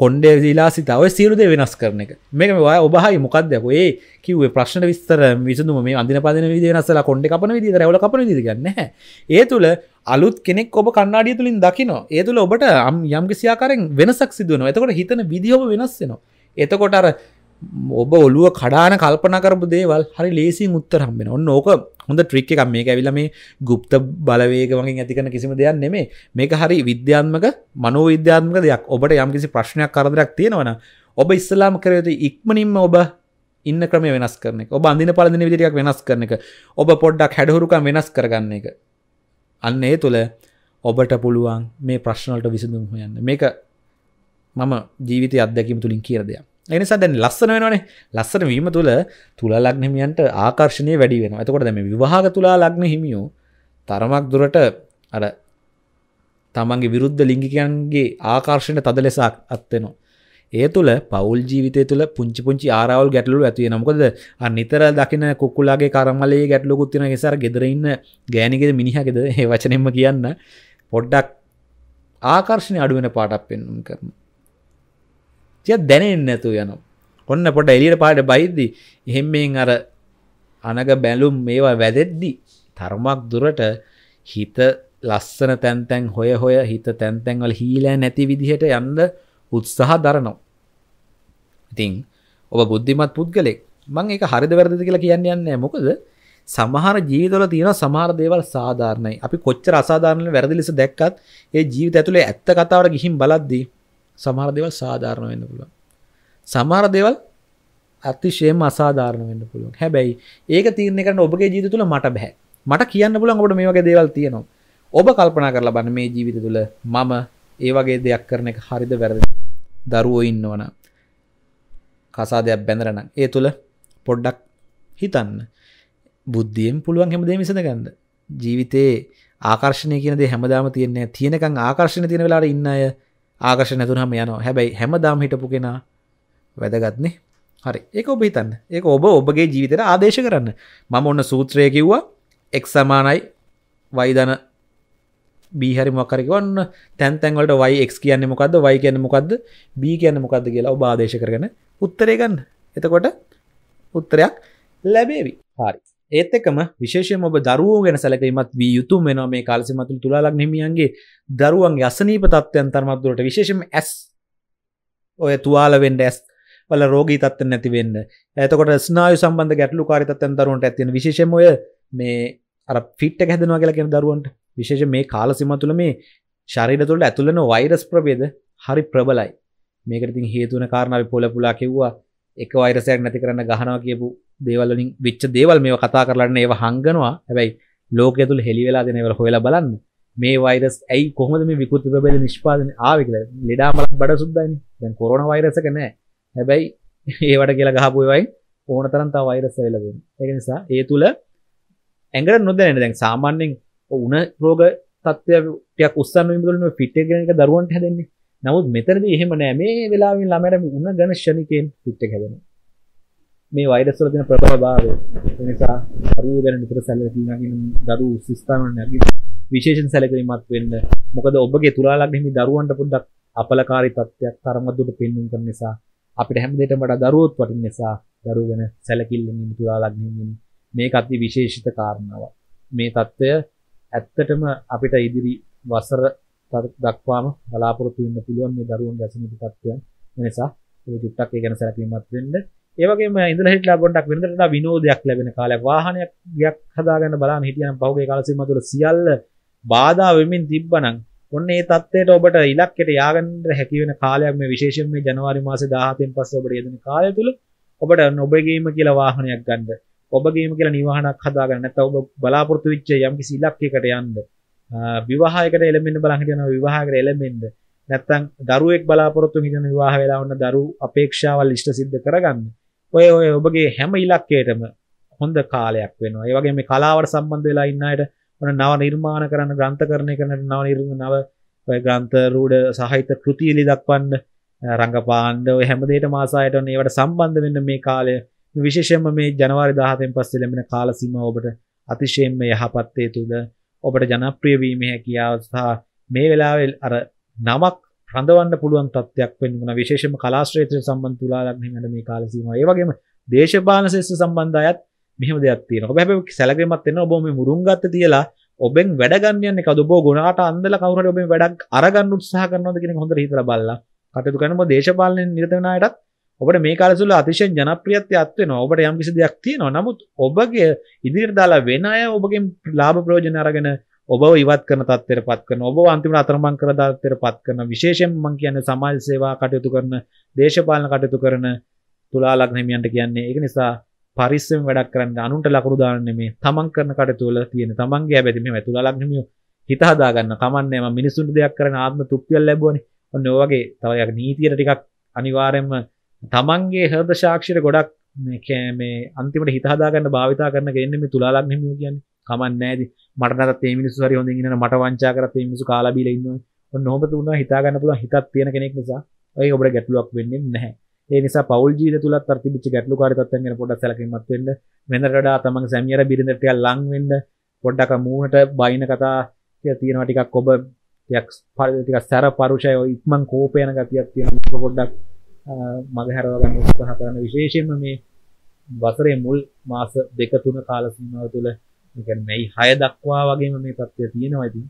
කොන්්ඩේ දීලාසිතාව සීරුද වෙනස් කරන එක මේක වා ඔබහයි මොකක්දක ඒ කිව ප්‍රශ්න විස්තර විසඳු මේ අඳන පදන විදනසලා කොඩ කපන විදි රවල කපන දිගන්න ඒ තුළ අලුත් කෙනෙක් ඔබ කන්නාඩිය තුළින් දකින ඒ තුළ ඔබට අම් යම්කිසියාකරෙන් වෙනසක් සිදුවන එතකොට හිතන විදිහෝ වෙනස්සෙනවා එතකොට අර ඔබ ඔලුව කඩාන කල්පන කරපු දේවල් හරි ලේසින් උත්තර හම්බෙන ඔන්න ඕක හොඳ ට්‍රික් එකක් මේ ඇවිල මේ ගුප්ත බලවේග වගේ ඇතිකන කිසිම දෙයක් නෙමේ මේක හරි විද්‍යාත්මක මනෝ විද්‍යාත්මක දෙයක් ඔබට යම්කිසි ප්‍රශ්නයක් කරදරක් තියෙනවන ඔබ ඉස්සලාම කරයුතු ඉක්මනින්ම ඔබ ඉන්න ක්‍රම වෙනස් කරන එක ඔබ අඳින පලදින විදිරයක් වෙනස් කරන එක ඔබ පොඩ්ඩක් හැඩහුරුකම් වෙනස් කරගන්න එක අන්න ඒ තුළ ඔබට පුළුවන් මේ ප්‍රශ්නලට විසඳුම් හොයන්න මේක මම ජීවිත අත්දැකීම තුළින් කියර දෙයක් එනිසා දැන් ලස්සන වෙනවානේ ලස්සන වීම තුළ තුලා ලග්න හිමියන්ට ආකර්ෂණය වැඩි වෙනවා. එතකොට දැන් මේ විවාහක තුලා ලග්න හිමියෝ තරමක් දුරට අර තමන්ගේ විරුද්ධ ලිංගිකයන්ගේ ආකර්ෂණයට තද ලෙස අත් වෙනවා. ඒ තුළ පෞල් ජීවිතය තුළ පුංචි පුංචි ආරාවල් ගැටලු ඇති වෙනවා. මොකද අර නිතර දකින කුකුලාගේ කර්මලයේ ගැටලුකුත් තියෙන නිසා අර ගෙදර ඉන්න ගෑණිගේද මිනිහාගේද මේ වචනෙන්ම කියන්න පොඩ්ඩක් ආකර්ෂණය අඩු වෙන පාටක් පෙන්වන්න කරනවා. ශක්තියක් දැනෙන්නේ නැතු යනවා. ඔන්න පොඩ එළියට පාට බයිද්දි එහෙම්මෙන් අර අනග බැලුම් මේවා වැදෙද්දි තරමක් දුරට හිත ලස්සන තැන්තැන් හොය හොය හිත තැන්තැන්වල හීලෑ නැති විදිහට යන්න උත්සාහ දරනවා. ඉතින් ඔබ බුද්ධිමත් පුද්ගලෙක් මං ඒක හරිද වැරදිද කියලා කියන්නේ නැහැ. මොකද සමහර ජීවිතවල තියෙන සමහර දේවල් සාධාරණයි. අපි කොච්චර අසාධාරණ වැරදි ලෙස දැක්කත් ඒ ජීවිත ඇතුලේ ඇත්ත කතාවට ගිහින් බලද්දී සමහර දෙවල් සාධාරණ වෙන්න පුළුවන් සමහර දෙවල් අතිශයම අසාධාරණ වෙන්න පුළුවන් හැබැයි ඒක තීරණය කරන්න ඔබගේ ජීවිත තුළ මට බෑ මට කියන්න පුළුවන් ඔබට මේ වගේ දේවල් තියෙනවා ඔබ කල්පනා කරලා බලන්න මේ ජීවිත තුළ මම ඒ වගේ දෙයක් කරන එක හරිද වැරදිද දරුවෝ ඉන්නවනම් කසාදයක් බැඳරනම් ඒ තුළ පොඩ්ඩක් හිතන්න බුද්ධියෙන් පුළුවන් හැමදේම විසඳගන්න ජීවිතේ ආකර්ෂණය කියන දේ හැමදාම තියන්නේ තියෙනකන් ආකර්ෂණ තියෙන වෙලාවට ඉන්න අය ආකර්ශ නැතුනම යන හැබැයි හැමදාම් හිටපු කෙනා වැදගත්නේ හරි ඒක ඔබ හිතන්න ඒක ඔබ ඔබගේ ජීවිතයට ආදේශ කරන්න මම ඔන්න සූත්‍රය කිව්වා එක් සමානයි වයිධන බීහරි මොකරකවන්න තැන්තැන්වලට වයික් කියන්න මොකක්ද වයි කියන්න මොකක්ද බී කියන්න මොකක්ද කියලා ඔබ ආදේශ කරගෙන උත්තරය ගන්න එතකොට උත්තරයක් ලැබේවි හරි ඒත් එකම විශේෂම ඔබ දරුවෝ ගැන සැලකීමත් වී යුතුම වෙනවා මේ කාලසි මතුළු තුලාලක් හිමියන්ගේ දරුවන්ගේ අසනීප තත්ත්වයන් තරමත්දුරට විශේෂම ඇස් ඔය තුවාල වෙන්න ඇස් වල රෝගී තත්ත්ව නැති වෙන්න. එතකොට ස්නායු සම්බන්ධ ගැටලුකාරී තත්ත්වයන් දරුවන්ට ඇති වෙන විශේෂම ඔය මේ අර ෆිට් එක හැදෙනවා කියලා කියන දරුවන්ට විශේෂ මේ කාලසීම තුළ මේ ශරීර තුළ ඇතුළන වෛරස් ප්‍රභේද හරි ප්‍රබලයි. මේකට ඉතින් හේතු වෙන කාරණා අපි පොළ පුලා කිව්වා. එක වෛරසයක් නැති කරන්න ගහනවා කියපු දේවල්ලින් විච්ච දේවල් මේ කතා කරලන්න ඒව හංගනවා හැබැයි ලෝකය තුළ හෙළිවෙලා දෙනවල හොලා බලන්න මේ වෛරස් ඇයි කොහොමද මේ විකුත් බල නිෂ්පාදන ආවිකල ලෙඩා මලක් බඩ සුද්දයින දැන් කොරන වෛරසක නෑ හැබැයි <laughs> ඒවට කියලා ගහපුයවයි ඕන තරන් තා වෛරස වෙලදෙන එක නිසා ඒ තුළ ඇඟට නොදැන දැන් සාමාන්‍යෙන් උන රෝග තත්වයක් උස්සන්න විදුලන පිට්ටගෙන දරුවන්ට හැදෙන්නේ නමුත් මෙතරද එහෙම නෑ මේ වෙලාවින් ළමයට උන්න ගැන ෂණිකෙන් පිට්ට හැදෙන මේ වෛරස්වල තියෙන ප්‍රබලභාවය ඒ නිසා දරුවෝ ගැන නිතර සැලකිලා තියෙනවා කියන දරුවෝ සිස්තමන නැගී විශේෂෙන් සැලකිලිමත් වෙන්න. මොකද ඔබගේ තුලාලක් හිමි දරුවන්ට පොඩ්ඩක් අපලකාරී තත්ත්වයක් තරමදුට පෙන්වන්න කරන නිසා අපිට හැමදේටම වඩා දරුවොත් වටින නිසා දරුවෝ ගැන සැලකිල්ලෙන් ඉන්න තුලාලක් හිමින් මේක අති විශේෂිත කාරණාවක්. මේ తত্ত্বය ඇත්තටම අපිට ඉදිරි වසර දක්වාම බලාපොරොත්තු වෙන්න පුළුවන් මේ දරුවන් ගැසෙන තත්ත්වයන්. ඒ නිසා චුට්ටක් ඒ ගැන සැලකීමක් වෙන්න. ඒ වගේම ඉඳලා හිටලා පොඩ්ඩක් වෙනදට වඩා විනෝදයක් ලැබෙන කාලයක් වාහනයක් ගියක් හදාගෙන බලන්න හිටියනම් පහුගිය කාල සීමාව තුළ සියල්ල බාධා වෙමින් තිබ්බනම් ඔන්න ඒ தත්ත්වයට ඔබට ඉලක්කයට ය아가න්න හැකි වෙන කාලයක් මේ විශේෂයෙන් මේ ජනවාරි මාසේ 17න් පස්සේ ඔබට යෙදෙන කාලය තුල ඔබට ඔබගේම කියලා වාහනයක් ගන්න ඔබගේම කියලා නිවහනක් හදාගන්න නැත්නම් ඔබ බලාපොරොත්තු වෙච්ච යම්කිසි ඉලක්කයකට යන්න විවාහයකට එළමෙන්න බලන් හිටිනවා විවාහයකට එළමෙන්න නැත්තම් දරුවෙක් බලාපොරොත්තු හිතන විවාහ වෙලා වුණ දරු අපේක්ෂාවල් ඉෂ්ට සිද්ධ කරගන්න ඔය ඔය ඔබගේ හැම ඉලක්කයකටම හොඳ කාලයක් වෙනවා ඒ වගේ මේ කලාවට සම්බන්ධ වෙලා ඉන්න අයට ඔන්න නව නිර්මාණ කරන ග්‍රන්ථකරණය කරන නව නිර්මාණ නව ඔය ග්‍රන්ථ රූඩ සාහිත්‍ය කෘති එලි දක්වන්න රංගපාණ්ඩ ඔය හැම දෙයකම ආසායට ඔන්න ඒවට සම්බන්ධ වෙන්න මේ කාලය විශේෂයෙන්ම මේ ජනවාරි 17න් පස්සේ ලැබෙන කාල සීමාව ඔබට අතිශයින්ම යහපත් හේතුද ඔබට ජනප්‍රිය වීමේ හැකියාව සහ මේ වෙලාවේ අර නමක් රඳවන්න පුළුවන් තත්ත්වයක් වෙන්න විශේෂම කලා ක්ෂේත්‍රය සම්බන්ධ තුලා ලග්න හිමියන්ට මේ කාල සීමාව. ඒ වගේම දේශපාලන ශිෂ්‍ය සම්බන්ධ අයත් මෙහෙම දෙයක් තියෙනවා. ඔබ හැබැයි සැලකීමක් වෙනවා. ඔබ මේ මුරුංගත්ත තියලා ඔබෙන් වැඩ ගන්න යන්නේ කවුද? ඔබ ගුණාට අන්දලා කවුරු හරි ඔබෙන් වැඩක් අරගන්න උත්සාහ කරනවද කියන එක හොඳට හිතලා බලලා. කටයුතු කරනකොට දේශපාලනයේ නිරත වෙන අයටත් ඔබට මේ කාලය තුළ අතිශයින් ජනප්‍රියත්වයක් වෙනවා. ඔබට යම් කිසි දෙයක් තියෙනවා. නමුත් ඔබගේ ඉදිරියට දාලා වෙන අය ඔබගෙන් ලාභ ප්‍රයෝජන අරගෙන ඔබව ඉවත් කරන තත්ත්වයට පත් කරන ඔබ අන්තිමට අතරමං කර තත්ත්වයට පත් කරන විශේෂයෙන් මම කියන්නේ සමාජ සේවා කටයුතු කරන දේශපාලන කටයුතු කරන තුලා ලග්න හිමියන්ට කියන්නේ ඒක නිසා පරිස්සම් වැඩක් කරන්න අනුන්ට ලකුණු දාන්න නෙමෙයි තමන් කරන කටයුතු වල තියෙන තමන්ගේ හැබැයි මේ තුලා ලග්න හිමියෝ හිත හදා ගන්න කමන්නේ මම මිනිසුන්ට දෙයක් කරන ආත්ම තෘප්තියක් ලැබුවනේ ඔන්න ඔය වගේ තව යක් නීතියට ටිකක් අනිවාර්යයෙන්ම තමන්ගේ හර්ද ශාක්ෂයට ගොඩක් කෑමේ අන්තිමට හිතහදාගන්න භාවිතා කරන ගෙන්නෙම තුලාලක්නමිය කියන්න කමන් නෑද මටනත් තේමිනිස් හරි හොඳ ඉන්න මට වංචා කර තේමිසු කාලාබීල ඉන්න නොහොම තුන්න හිතාගන්න පුළ හිතත් තියෙන කෙනෙක් නිසා ඔය ඔබට ගැටලුවක් වෙන්නේ නැහැ ඒ නිසා පවල් ජීවිත තුලත් අර්ථිපිච්ච ගැටලු කාරීත්වයන් ගැන පොඩ්ඩක් සැලකිලිමත් වෙන්න වෙනට වඩා තමන්ගේ සැමියාර බිරිඳට ටිකක් ලං වෙන්න පොඩ්ඩක් මූණට බයින කතා කියලා තියෙනවා ටිකක් ඔබ ටිකක් ටිකක් සැර පරුෂය ඉක්මන් කෝපයන ගතියක් තියෙනවා පොඩ්ඩක් මගහැරව ගන්න උත්සාහ කරන විශේෂයෙන්ම මේ වසරේ මුල් මාස දෙක තුන කාල සීමාව තුළ يعني මේ 6 දක්වා වගේම මේ තත්ත්වය තියෙනවා ඉතින්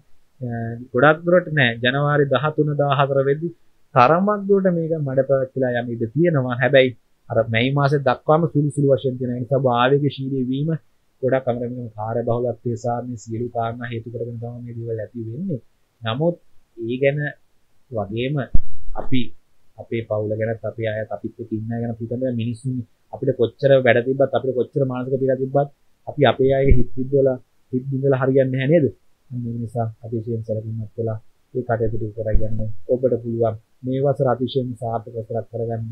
ගොඩක් දුරට නෑ ජනවාරි 13 14 වෙද්දි තරමක් දුරට මේක මඩ පැවැත්ලා යන ඉඩ තියෙනවා හැබැයි අර මේ මාසේ දක්වාම සුළු සුළු වශයෙන් තියෙන නිසා භාවිකශීලී වීම ගොඩක් අමරමින කාර්ය බහුලත්වය සහ මේ සියලු කාරණා හේතු කරගෙන තමයි මේ දේවල් ඇති වෙන්නේ නමුත් ඒ ගැන වගේම අපි අපේ පවුල ගැනත් අපි අය අපිත් එක්ක ඉන්න ගැන හිතන මිනිස්සුන් අපිට කොච්චර වැඩ තිබ්බත් අපිට කොච්චර මානසික පීඩා තිබ්බත් අපි අපේ අයගේ හිත විදවලා හිත විදලා හරියන්නේ නැහැ නේද මේ නිසා අතිශයින් සැලකිලිමත් වෙලා ඒ කටයුතු ටික කරගන්න ඔබට පුළුවන් මේ වසර අතිශයින් සාර්ථක කරක් කරගන්න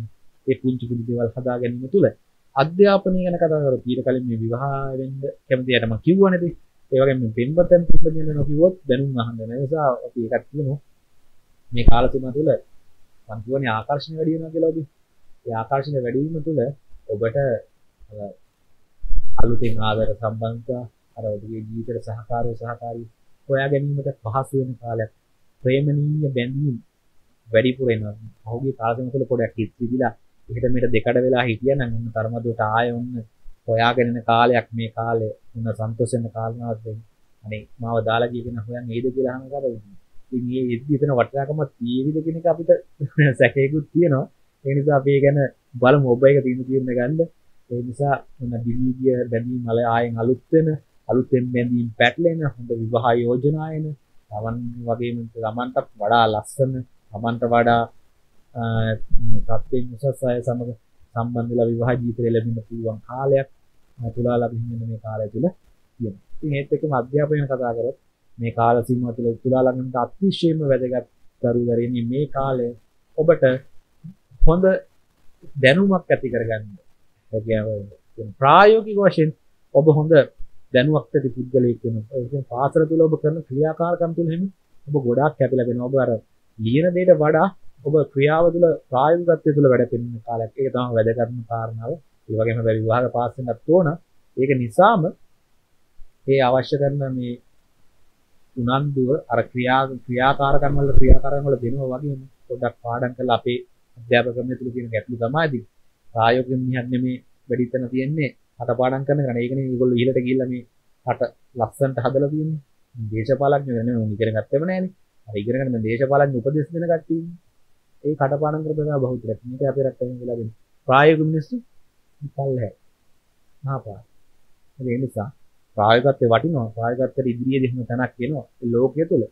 ඒ පුංචි පුංචි දේවල් හදා ගැනීම තුළ අධ්‍යාපනය ගැන කතා කරලා ඊට කලින් මේ විවාහ වෙන්න කැමති අයට මම කිව්වනේ ඒ වගේම මේ පෙම්වතෙන් පිළිබඳව නොකියුවොත් දැනුම් අහන්න නැහැ නිසා අපි ඒකත් කියමු මේ කාල සීමාව තුළ මම කියන්නේ ආකර්ෂණය වැඩි වෙනවා කියලා ඔබේ. ඒ ආකර්ෂණය වැඩි වීම තුළ ඔබට අලුතෙන් ආදර සම්බන්ධතා අර ඔබගේ ජීවිතේට සහකාරය සහකාරී හොයා ගැනීමට පහසු වෙන කාලයක් ප්‍රේමණීය බැඳීම් වැඩිපුර එනවා. පහුගිය කාලෙම තුළ පොඩක් හිත් විදිලා එහෙට මෙහෙට දෙකඩ වෙලා හිටියා නම් ඔන්න තරමදුවට ආයෙ ඔන්න හොයාගෙන ඉන්න කාලයක් මේ කාලේ ඔන්න සන්තෝෂ වෙන කාලනාවක් දෙන්නේ. අනේ මාව දාලා ගියගෙන හොයන් එයිද කියලා අහන කරේ. ඉගේ විදතන වටනාකම තීවිද කෙනෙක අපිට <laughs> සැකයකුත් තියෙනවා එනිසා අපේ ගැන බල මොබ්බයි එක තිීම තියන්න ගන්න එනිසා දිවිගිය බැඳී මල ආයෙන් අලුත්වෙන අලුතෙන් බැඳීම් පැටලෙන හොඳ විවාහ යෝජනායන තමන් වගේම තමන්ටක් වඩා ලස්සන තමන්ට වඩා තත්ේ උසස් අය සමඟ සම්බන්ධලා විවාහ ජීතය ලැබින්න පුළුවන් කාලයක් තුලා ලබින්න මේ කාලය තුළ තියෙන ඒත්තක මධ්‍යාපයන කතා කරත් මේ කාල සීමාව තුළ තුලා ළඟට අතිශයම වැදගත් දරුදරයනි මේ කාලය ඔබට හොඳ දැනුමක් ඇති කරගන්න. ඒ කියන්නේ ප්‍රායෝගික වශයෙන් ඔබ හොඳ දැනුවක් ඇති පුද්ගලයෙක් වෙනවා. ඒ කියන්නේ පාසල තුළ ඔබ කරන ක්‍රියාකාරකම් තුළ එහෙම ඔබ ගොඩාක් කැපිලා වෙනවා. ඔබ අර ලියන දෙයට වඩා ඔබ ක්‍රියාව තුළ ප්‍රායෝගිකත්වය තුළ වැඩපෙන්න කාලයක්. ඒක තමයි වැදගත්ම කාරණාව. ඒ වගේම බැරි විවාහ පාස් වෙනත් ඕන. ඒක නිසාම ඒ අවශ්‍ය කරන මේ උනන්දුව අර ක්‍රියා ක්‍රියාකාරකම් වල ක්‍රියාකාරකම් වල දෙනවා වගේම පොඩ්ඩක් පාඩම් කරලා අපේ අධ්‍යාපකමය තුල තියෙන ගැටලු තමයි ඉතින් ප්‍රායෝගික මිනිහක් නෙමේ වැඩි තැන තියෙන්නේ හට පාඩම් කරන කරන ඒකනේ මේගොල්ලෝ ඉහළට ගිහිල්ලා මේ හට ලස්සනට හදලා තියෙන්නේ දේශපාලඥයෝ නෙමෙයි උන් ඉගෙන ගත්තෙම නෑනේ අර ඉගෙන ගන්න දේශපාලඥ උපදෙස් දෙන කට්ටිය ඒ හට පාඩම් කරපේවා බහුතරක් මේක අපේ රටේ වෙලා දෙන්නේ ප්‍රායෝගික මිනිස්සු පල්ලහැ මහා පාඩම් ඒ නිසා ප්‍රායගත්තය වටිනවා ප්‍රායගත්තයට ඉදිරියේ දෙහන තැනක් කියනවා ලෝකය තුළ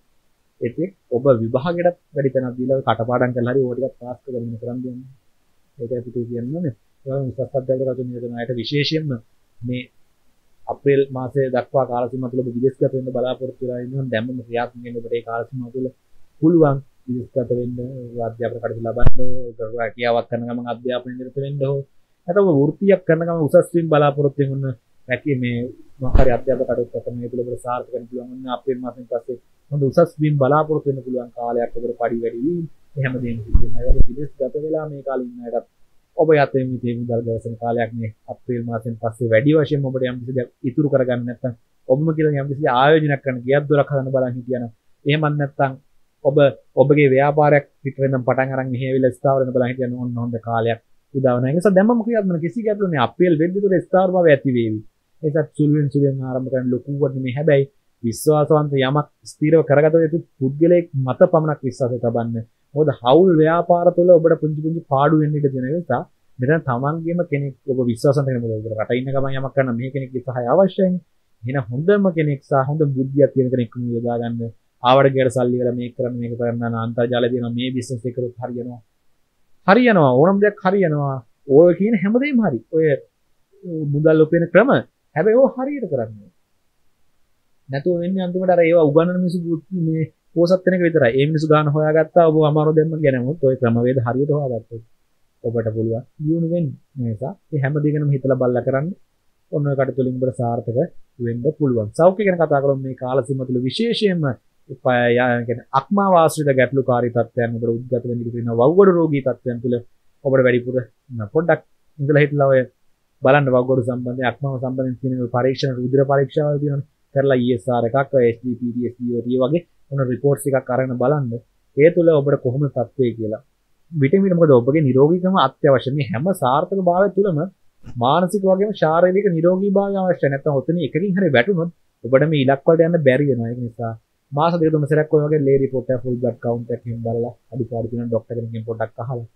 එතෙක් ඔබ විභාගයටත් වැඩි තැනක් දීලා කටපාඩම් කරලා හරි ඕක ටිකක් පාස් කරගෙන කරන් දෙන්න. ඒක පිටු කියන්නේ නේ. ඒවා උසස් අධ්‍යාපන රජු නියතනායට විශේෂයෙන්ම මේ අප්‍රේල් මාසයේ දක්වා කාල සීමාව තුළ ඔබ විදේශගත වෙන්න බලාපොරොත්තු වෙලා ඉන්නවා. දැම්මම ක්‍රියාත්මක වෙන්න ඔබට ඒ කාල සීමාව තුළ පුළුවන් විදේශගත වෙන්න අධ්‍යාපන කටයුතු ලබන්න ඕ. රැකියාවක් කරන ගමන් අධ්‍යාපනය නිරත වෙන්න ඕ. නැත්නම් ඔබ වෘත්තියක් කරන ගමන් උසස් වීම බලාපොරොත්තු වෙන්න මේ මොකරි අධ්‍යාපන කටයුතු කරන මේ පිළිබඳ සාර්ථක වෙන්න පුළුවන් ඔන්න අප්‍රේල් මාසෙන් පස්සේ හොඳ උසස් වීම බලාපොරොත්තු වෙන්න පුළුවන් කාලයක් ඔබට පරි වැඩි වීම මේ හැම දෙයක්ම තියෙනවා ඒක විදේශ ගත වෙලා මේ කාලේ ඉන්න අයටත් ඔබ යතේ මේ තේ මුදල් ගැවසෙන කාලයක් මේ අප්‍රේල් මාසෙන් පස්සේ වැඩි වශයෙන් ඔබට යම් කිසි දෙයක් ඉතුරු කරගන්න නැත්නම් ඔබම කියලා යම් කිසි ආයෝජනයක් කරන්න ගියක් දොරක් හදන්න බලන් හිටියනම් එහෙමත් නැත්නම් ඔබ ඔබගේ ව්‍යාපාරයක් පිටවෙනම් පටන් අරන් මෙහෙ වෙලා ස්ථාවරණ බලන් හිටියනම් ඔන්න හොඳ කාලයක් උදා වෙනවා ඒ නිසා දැන් මම කියන්න කිසි ගැටලුවක් නෑ අප්‍රේල් වෙද්දී තුර ස්ථාවර බව ඇති වේවි ඒත් සුළුවෙන් සුළුවෙන් ආරම්භ කරන ලොකුවට මේ හැබැයි විශ්වාසවන්ත යමක් ස්ථීරව කරගත යුතු පුද්ගලයෙක් මත පමණක් විශ්වාසය තබන්න. මොකද හවුල් ව්‍යාපාර තුළ ඔබට පුංචි පුංචි පාඩු වෙන්න ඉඩ තියෙන නිසා මෙතන තමන්ගේම කෙනෙක් ඔබ විශ්වාසන්ත කෙනෙක් මොකද ඔබට රට ඉන්න ගමන් යමක් කරන්න මේ කෙනෙක්ගේ සහාය අවශ්‍යයි. එහෙනම් හොඳම කෙනෙක් සහ හොඳ බුද්ධියක් තියෙන කෙනෙක් යොදා ගන්න. ආවට ගියට සල්ලි කරලා මේක කරන්න මේක කරන්න අන්තර්ජාලය දෙනවා මේ බිස්නස් එක කරොත් හරියනවා. හරියනවා ඕනම දෙයක් හරියනවා. ඔය කියන හැමදේම හරි. ඔය මුදල් උපයන ක්‍රම හැබැයි ඒව හරියට කරන්න නැතුව වෙන්නේ අන්තිමට අර ඒවා උගන්නන මිනිස්සු මේ පෝසත් වෙන එක විතරයි. ඒ මිනිස්සු ගන්න හොයාගත්තා ඔබ අමාරු දෙන්න ගැනමුත් ඔය ක්‍රමවේද හරියට හොයාගත්තොත් ඔබට පුළුවන් දියුණු වෙන්න. ඒ නිසා මේ හැම දෙයකම හිතලා බලලා කරන්න ඔන්න ඔය කටයුතු වලින් ඔබට සාර්ථක වෙන්න පුළුවන්. සෞඛ්‍ය ගැන කතා කරොත් මේ කාල සීමාව තුළ විශේෂයෙන්ම අක්මා වාශ්‍රිත ගැටලු කාරි තත්ත්වයන් ඔබට උද්ගත වෙන ඉතිරි වෙන වව්වඩ රෝගී තත්ත්වයන් තුළ ඔබට වැඩිපුර පොඩ්ඩක් ඉඳලා හිටලා ඔය බලන්න වගොඩ සම්බන්ධ අක්ම සම්බන්ධ තියෙන පරීක්ෂණ රුධිර පරීක්ෂාවල් තියෙනවා කරලා ESR එකක් HDP DSDOT e වගේ ඔන්න රිපෝට්ස් එකක් අරගෙන බලන්න ඒ තුළ ඔබට කොහොමද තත්ත්වය කියලා විටමින් මොකද ඔබගේ නිරෝගීකම අත්‍යවශ්‍ය මේ හැම සාර්ථක භාවය තුළම මානසික වගේම ශාරීරික නිරෝගී භාවය අවශ්‍ය නැත්නම් ඔතන එකකින් හරි වැටුනොත් ඔබට මේ ඉලක්ක වලට යන්න බැරි වෙනවා ඒක නිසා මාස දෙක තුනසරක් ඔය වගේ ලේ රිපෝට් එක ෆුල් බ්ලඩ් කවුන්ට් එකකින් බලලා අඩුපාඩු තියෙන ડોක්ටර් කෙනෙක්ගෙන් පොඩ්ඩක් අහලා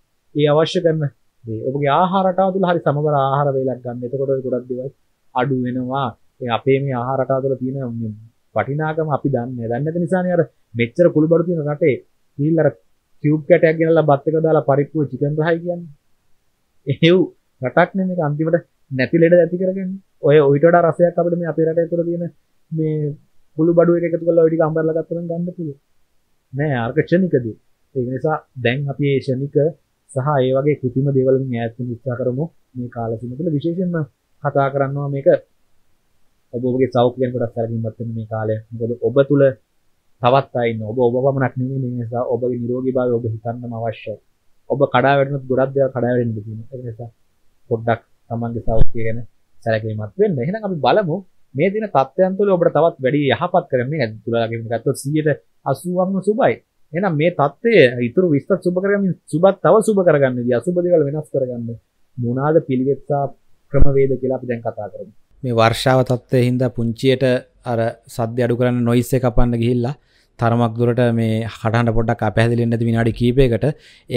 ඒ අවශ්‍ය කරන දේ. ඔබගේ ආහාර රටාව තුළ හරි සමබර ආහාර වේලක් ගන්න. එතකොට ඔය ගොඩක් දේවල් අඩු වෙනවා. ඒ අපේ මේ ආහාර රටාව තුළ තියෙන වටිනාකම අපි දන්නේ නැහැ. දන්නේ නැති නිසානේ අර මෙච්චර කුළුබඩු තියෙන රටේ ගිහිල්ලා අර ටියුබ් කැටයක් ගෙනල්ලා බත් එක දාලා පරිප්පුව චිකන් රහයි කියන්නේ. එහෙව් රටක් නේ මේක අන්තිමට නැති ලෙඩ ඇති කරගන්නේ. ඔය ඔයිට වඩා රසයක් අපිට මේ අපේ රටේ තුළ තියෙන මේ කුළුබඩු එක එකතු කරලා ඔය ටික අම්බරලා ගත්තම ගන්න පුළුවන්. නෑ ආර්ක ක්ෂණිකදී. ඒ නිසා දැන් අපි ඒ ක්ෂණික සහ ඒ වගේ කෘතිම දේවල් ඈත් වෙන්න උත්සාහ කරමු මේ කාල සීම තුළ විශේෂයෙන්ම කතා කරනවා මේක ඔබ ඔබගේ සෞඛ්‍ය ගැන කොටස් අරගෙනවත් වෙන මේ කාලය මොකද ඔබ තුල තවත් අය ඉන්න ඔබ ඔබ පමණක් නෙමෙයි මේ නිසා ඔබගේ නිරෝගීභාවය ඔබ හිතන්නම අවශ්‍යයි ඔබ කඩා වැටෙනත් ගොඩක් දේවල් කඩා වැටෙන්න තියෙනවා ඒ නිසා පොඩ්ඩක් තමන්ගේ සෞඛ්‍ය ගැන සැලකිලිමත් වෙන්න එහෙනම් අපි බලමු මේ දින තත්ත්වයන් තුළ ඔබට තවත් වැඩි යහපත් කරන්නේ තුලාගෙන ගත්තොත් 180ක්ම සුබයි එනම් මේ තත්ත්වය ඉතුරු විස්තර සුබ කරගමින් සුබත් තව සුබ කරගන්න දී අසුබ දේවල් වෙනස් කරගන්න මොනවාද පිළිවෙත් සහ ක්‍රමවේද කියලා අපි දැන් කතා කරමු. මේ වර්ෂාව තත්ත්වය හින්දා පුංචියට අර සද්ද අඩු කරන්න නොයිස් එක කපන්න ගිහිල්ලා තරමක් දුරට මේ හටහට පොඩක් අපැහදිලි නැති විනාඩි කීපයකට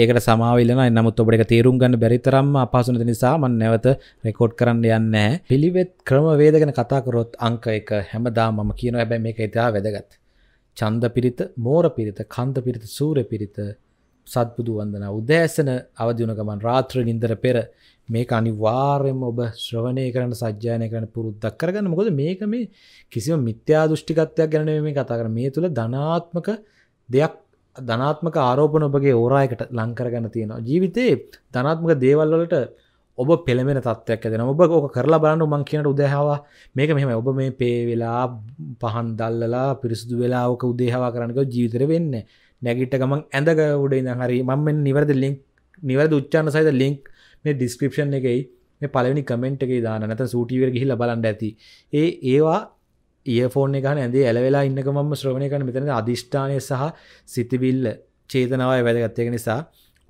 ඒකට සමාවිලන නමුත් ඔබට තේරුම් ගන්න බැරි තරම්ම අපහසු නැති නිසා මම නැවත රෙකෝඩ් කරන්න යන්නේ නැහැ. පිළිවෙත් ක්‍රමවේද ගැන කතා කරොත් අංක 1 හැමදාම මම කියන හැබැයි මේක ඉතාලා වැදගත්. චන්ද පිරිත මෝර පිරිත කන්ද පිරිත සූර පිරිත සත්බුදු වන්දන උදෑසන අවදිවන ගමන් රාත්‍ර නින්දර පෙර මේක අනිවාර්යෙන්ම ඔබ ශ්‍රවණය කරන්න සජ්ජායනය කරන්න පුරුද්දක් කරගන්න මොකද මේක මේ කිසිම මිත්‍යා දෘෂ්ටිකත්වයක් ගැන නෙමෙයි මේ කතා කරන්නේ මේ තුල ධනාත්මක දෙයක් ධනාත්මක ආරෝපණ ඔබගේ ඕරායකට ලං කරගන්න තියෙනවා ජීවිතේ ධනාත්මක දේවල් වලට ඔබ පෙළමෙන තත්වයක් දෙන ඔබ ඕක කරලා බලන්න මං කියනට උදහවා මේක මෙහම ඔබ මේ පේවෙලා පහන් දල්ලලා පිරිසිදු වෙලා ඕක උදේහවා කරනක ජීවිතර වෙන්න නැගිට ගමන් ඇඳක උඩයින්න හරි මම නිවැරදි ලිින්ක් නිවැරදි උච්චාන්න සහිත ලිින්ක් මේ ඩිස්ක්‍රපෂන් එකයි මේ පලවෙනි කමෙන්ට් එක දාන නැත සූටිවර ගහිල බලන්න ඇති ඒ ඒවා ඒෆෝන ගන ඇදේ ඇලවෙලා ඉන්නක මම ශ්‍රවණය කන මෙතන අධිෂ්ඨානය සහ සිතිවිල්ල චේතනාවය වැදගත්තයක නිසා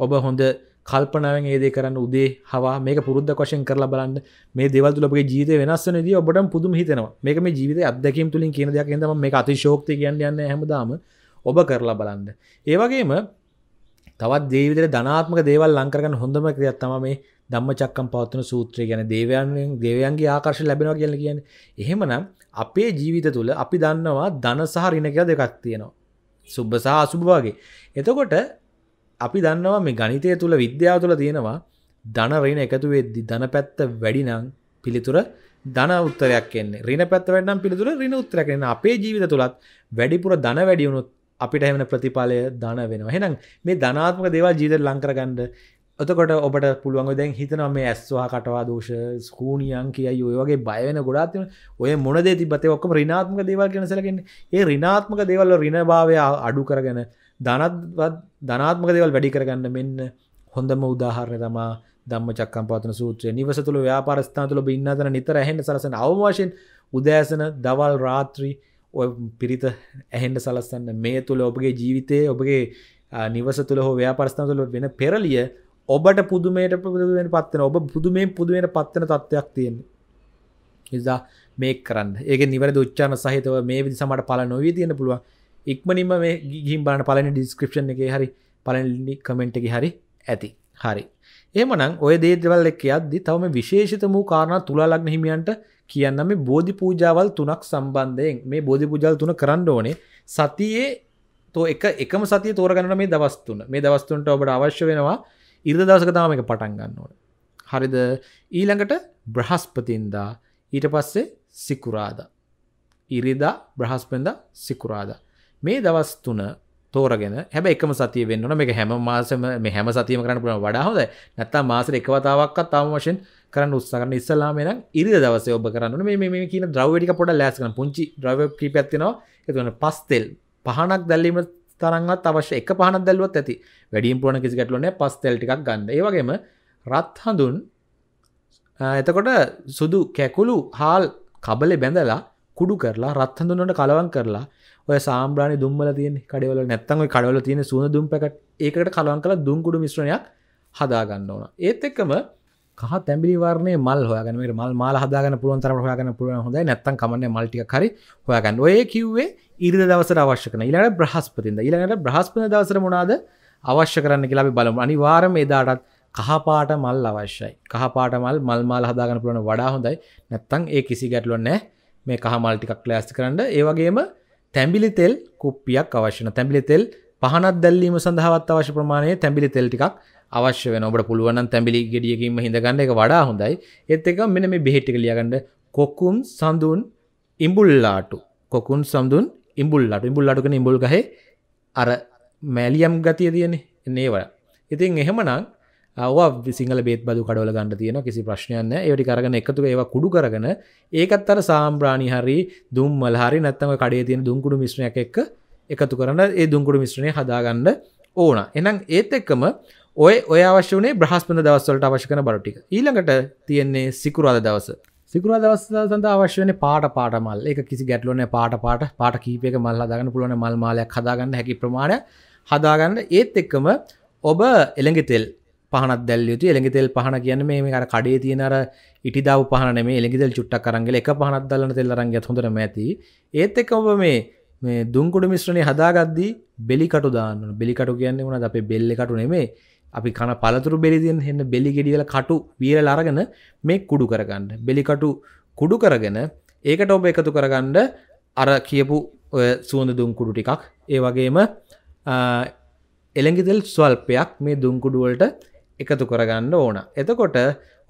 ඔබ හොඳ කල්පනාවෙන් ඒදේ කරන්න උදේ හවා මේක පුරුද්ධ වශයෙන් කරලා බලන්න මේ දෙවල් තුලගේ ජීවිතය වෙනස් වෙන විදිය ඔබටම පුදුම හිතෙනවා මේක මේ ජීවිතයේ අත්දැකීම් තුලින් කියන දෙයක් නේද මම මේක අතිශෝක්තිය කියන්නේ යන්නේ හැමදාම ඔබ කරලා බලන්න ඒ වගේම තවත් ජීවිතේ ධනාත්මක දේවල් ලං කරගන්න හොඳම ක්‍රියාවක් තමයි මේ ධම්මචක්කම් පවත්වන සූත්‍රය ගැන දේවයන්ගෙන් දේවයන්ගේ ආකර්ෂණ ලැබෙනවා කියලා කියන්නේ. එහෙමනම් අපේ ජීවිත තුළ අපි දන්නවා ධන සහ ඍණ කියලා දෙකක් තියෙනවා. සුභ සහ අසුභ වගේ. එතකොට අපි දන්නවා මේ ගනිතය තුළ විද්‍යාව තුළ තියෙනවා ධන රයින එකතු වෙද්දි ධන පැත්ත වැඩිනං පිළිතුර ධන උත්තරයක් එන්නේ රින පැත් වැඩනම් පිළිතුර රින උත්තරයක්න අපේ ජීවිත තුළත් වැඩිපුර ධන වැඩියුණුත් අපිට එමන ප්‍රතිඵලය ධන වෙනවා හෙනම් මේ ධනාත්මක දේවල් ජීවිත ලංකරගන්ඩ එතකොට ඔබට පුළුවන් දැන් හිතනවා මේ ඇස්වා කටවා දෝෂ ස්කූනියන් කියයි ඔය වගේ බයවෙන ගොඩාත්ම ඔය මොනදේ තිබතේ ඔක්කම රිනාත්මක දේවල් කෙනසලගෙන ඒ රිනාත්මක දේවල්ල රිනභාවය අඩු කරගෙන ධනත්වත් ධනාත්මක දෙවල් වැඩි කරගන්න මෙන්න හොඳම උදාහරණ තමා දම්ම චක්කම් පවතන සූත්‍රය නිවස තුළ ව්‍යාපාරස්ථාන තුළ ඉන්නතන නිතර ඇහෙන්ට සලසන අවවාශයෙන් උදෑසන දවල් රාත්‍රී ඔය පිරිත ඇහෙන්ට සලස්සන්න මේ තුළ ඔබගේ ජීවිතය ඔබගේ නිවස තුළ හෝ ව්‍යාපරස්ථාන තුළ වෙන පෙරලිය ඔබට පුදුමයට පුදුවෙන් පත්වන ඔබ පුදුමෙන් පුදුවෙන පත්වන තත්ත්වයක් තියෙන නිසා මේ කරන්න ඒක නිවැරදි උච්චාරණ සහිතව මේ විදි සමට පල නොවී තියෙන පුළුවන් ඉක්මනිම මේ ගිහිම් බාන පලන ඩිස්ක්‍රපෂන් එක හරි පලනි කමෙන්ට් එක හරි ඇති හරි එමනං ඔය දේදවල් එක් අද්දි තවම විශේෂිත වූ කාරණ තුළලක්න හිමියන්ට කියන්න මේ බෝධි පූජාවල් තුනක් සම්බන්ධයෙන් මේ බෝධි පුජාල් තුන කරන්න ඕනේ සතියේ තෝ එක එකම සතිය තෝරගන්න මේ දවස්තුන මේ දවස්තුන්ට ඔබට අවශ්‍ය වෙනවා ඉර්ද දවසක තාම එක පටන් ගන්නවට හරිද ඊළඟට බ්‍රහස්පතින්දා ඊට පස්සේ සිකුරාද ඉරිදා බ්‍රහස්පෙන්ද සිකුරාදා මේ දවස් තුන තෝරගෙන හැබ එකම සතිය වෙන්න මේ හැම මාසම මේ හැම සතියම කරන්න පුළන වඩා හොද නැත්තා මාසර එකවතාවක්කත් තාම වශයෙන් කරන්න උත්සාගන්න ඉස්සලාම නම් ඉරි දවස ඔබ කරන්න මේ මේ කියන ද්‍රව්ටික පොඩ ලෑස්කන පුංචි ද්‍රව පිපත්තිනවා එකතුන පස්තෙල් පහනක් දැල්ලීම තරන්වත් අවශ්‍ය එක පහනක් දැල්ලුවත් ඇති වැඩියම් පුරන කිසි ගැටලුවන පස්තෙල් ටික් ගන්න ඒවගේම රත් හඳුන් එතකොට සුදු කැකුළු හාල් කබලෙ බැඳලා කුඩු කරලා රත් හඳුන්නට කලවන් කරලා ඔය සාම්්‍රාණ දුම්මල තියෙන කඩවල නැත්තන් කඩවල තියෙන සුවඳ දුම් පැකට ඒකට කලන් කළ දුම්කුඩු මිශ්‍රණයක් හදාගන්න ඕන ඒත් එක්කම කහ තැබිලි වරණය මල් හොයගන මල් මල් හදාගන්න පුළුවන් තර හයාගන්න පුළුවන් හොඳ නැත්තන් කමන්න මල්ටි කරි හොයගන්න ඔය කිව්වේ ඉරිද දවසර අවශ්‍යකන ඉලට බ්‍රහස්පතින්ද ඉලට බ්‍රහස්පන දවසර මොනාද අවශ්‍ය කරන්න කියලාබි බලමු අනිවාරම එදාටත් කහපාට මල් අවශ්‍යයි කහපාට මල් මල් මල් හදාගන්න පුළුවන වඩා හොඳයි නැත්තං ඒ කිසි ගැටලො නෑ මේ කහමල්ටිකක් ලෑස්ති කරන්න ඒවගේම තැම්බිලි තෙල් කුප්පියක් අවශ්‍යන තැම්බිලි තෙල් පහනත් දැල්ලීම සඳහාවත් අවශ්‍ය ප්‍රමාණය තැම්බිලි තෙල් ටිකක් අවශ්‍ය වෙන ඔබට පුළුවන් තැඹිලි ගෙඩියකින්ම හිඳගන්න එක වඩා හොඳයි. ඒත් එක මෙන්න මේ බෙහෙත් ටික ලියගන්න කොකුම් සඳුන් ඉඹුල්ලාටු. කොකුම් සඳුන් ඉඹුල්ලාටු. ඉඹුල්ලාටු කියන්නේ ඉඹුල් ගහේ අර මැලියම් ගතිය තියෙන්නේ. එන්නේ ඒවා. ඉතින් එහෙමනම් අව සිංහල බේත් බදු කඩවල ගන්න තියෙන කිසි ප්‍රශ්නයන්න ඒටි කරගන එකතු ඒවා කුඩු කරගන ඒකත් අර සාම්ප්‍රාණි හරි දුම් මල්හරි නැත්තම කඩේ තියෙන දුංකුඩු මිශ්‍රණය එක්ක එකතු කරන්න ඒ දුංකුඩු මිශ්‍රණය හදාගන්න ඕන එනම් ඒත් එක්කම ඔය ඔය අවශ්‍යනේ බ්‍රහස්පන දවස්වලට අවශ්‍යකන බරටික ඊළඟට තියෙන්නේ සිකුරාද දවස සිකුර දවස සඳ අවශ්‍යන පාට පාටමල් එක කිසි ගැටලුවන පාට පාට පාට කීපයක මල් හදාගන්න පුළුවන මල් මාලයක් හදාගන්න හැකි ප්‍රමාණ හදාගන්න ඒත් එක්කම ඔබ එළඟෙතෙල් පහනක් දැල්ලියුතු එළඟිතෙල් පහන කියන මේ අර කඩේ තියෙන අර ඉටි දව් පහන නෙමේ එළඟිතෙල් චුට්ටක් අරන්ගල එක පහනක් දැල්ලන තෙල් අරන් ගියත් හොඳටම ඇති ඒත් එක්ක ඔබ මේ මේ දුම්කුඩු මිශ්‍රණේ හදාගද්දී බෙලිකටු දාන්න ඕන බෙලිකටු කියන්නේ මොනවද අපේ බෙල්ලේ කටු නෙමේ අපි කන පළතුරු බෙලි තියෙන හෙන්න බෙලි ගෙඩියල කටු වීරලා අරගෙන මේ කුඩු කරගන්න බෙලි කටු කුඩු කරගෙන ඒකට ඔබ එකතු කරගන්න අර කියපු ඔය සුවඳ දුම් කුඩු ටිකක් ඒ වගේම එළඟිතෙල් ස්වල්පයක් මේ දුම් කුඩු වලට එකතු කරගන්න ඕන. එතකොට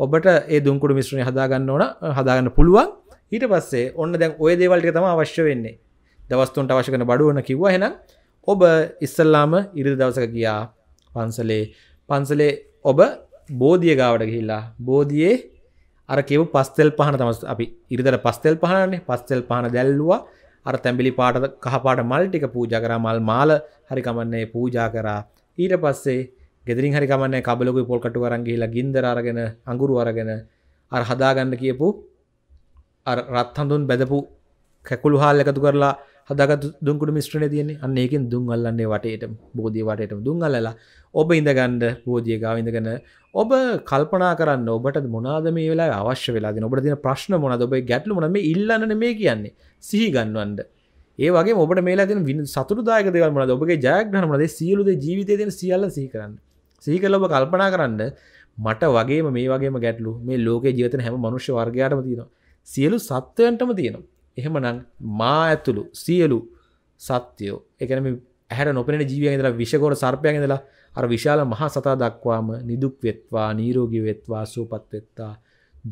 ඔබට ඒ දුංකුඩු මිශ්‍රණය හදාගන්න ඕන හදාගන්න පුළුවන් ඊට පස්සේ ඔන්න දැන් ඔය දේවල්ටික තම අවශ්‍ය වෙන්නේ දවස්තුන්ට අවශ්‍ය කන බඩුවන කිව්ව හෙනම් ඔබ ඉස්සල්ලාම ඉරිදි දවසක ගියා පන්සලේ පන්සලේ ඔබ බෝධිය ගාවට ගිහිල්ලා බෝධියේ අර කියව පස්තෙල් පහන තමස් අපි ඉරිදර පස්තෙල් පහනන්නේ පස්තෙල් පහන දැල්ලවා අර තැඹිලි පාට කහපාට මල් ටික පූජා කරා මල් මාල හරිකමන්නේ පූජා කරා ඊට පස්සේ ගෙදරින් හරි ගමන්න කබලක පොල්කටු අරංගේලා ගින්දර අරගෙන අඟුරු අරගෙන අර හදාගන්න කියපු රත්හඳුන් බැදපු කැකුළු හාල් එකතු කරලා හදග දුන්කුට මිස්ට්‍රන තියන්නේ අන්න ඒකෙන් දුන් අල්ලන්නේ වටේට බෝධිය වටයට දුන් අල්ලලා ඔබ ඉඳගන්න බෝධිය ගාවිඳගන්න ඔබ කල්පනා කරන්න ඔබට මොනාද මේ වෙලා අවශ්‍ය වෙලා ඔබට තින ප්‍රශ්න මොන ඔබයි ගැටලු මොන මේ ඉල්ලන්න මේ කියන්නේ සිහි ගන්නවන්ට ඒ වගේ ඔබට මේලා තින සතුරුදායක දේවල් මොනද ඔබගේ ජයග්‍රහණ මොනද සියලු දේ ජීවිතේ දෙන සියල්ල සිහි කරන්න සීකල ඔබ කල්පනා කරන්න මට වගේම මේ වගේම ගැටලු මේ ලෝක ජීවතන හැම මනුෂ්‍ය වර්ගයාටම තියෙනවා සියලු සත්වයන්ටම තියෙනවා එහෙමනම් මා ඇතුළු සියලු සත්‍යයෝ එකන ඇහැර නොපෙන ජීවිය ඉදලා විශකෝර සර්පයන් ඉදලා අර විශාල මහා සතා දක්වාම නිදුක් වෙත්වා නීරෝගී වෙත්වා සුවපත් වෙත්වා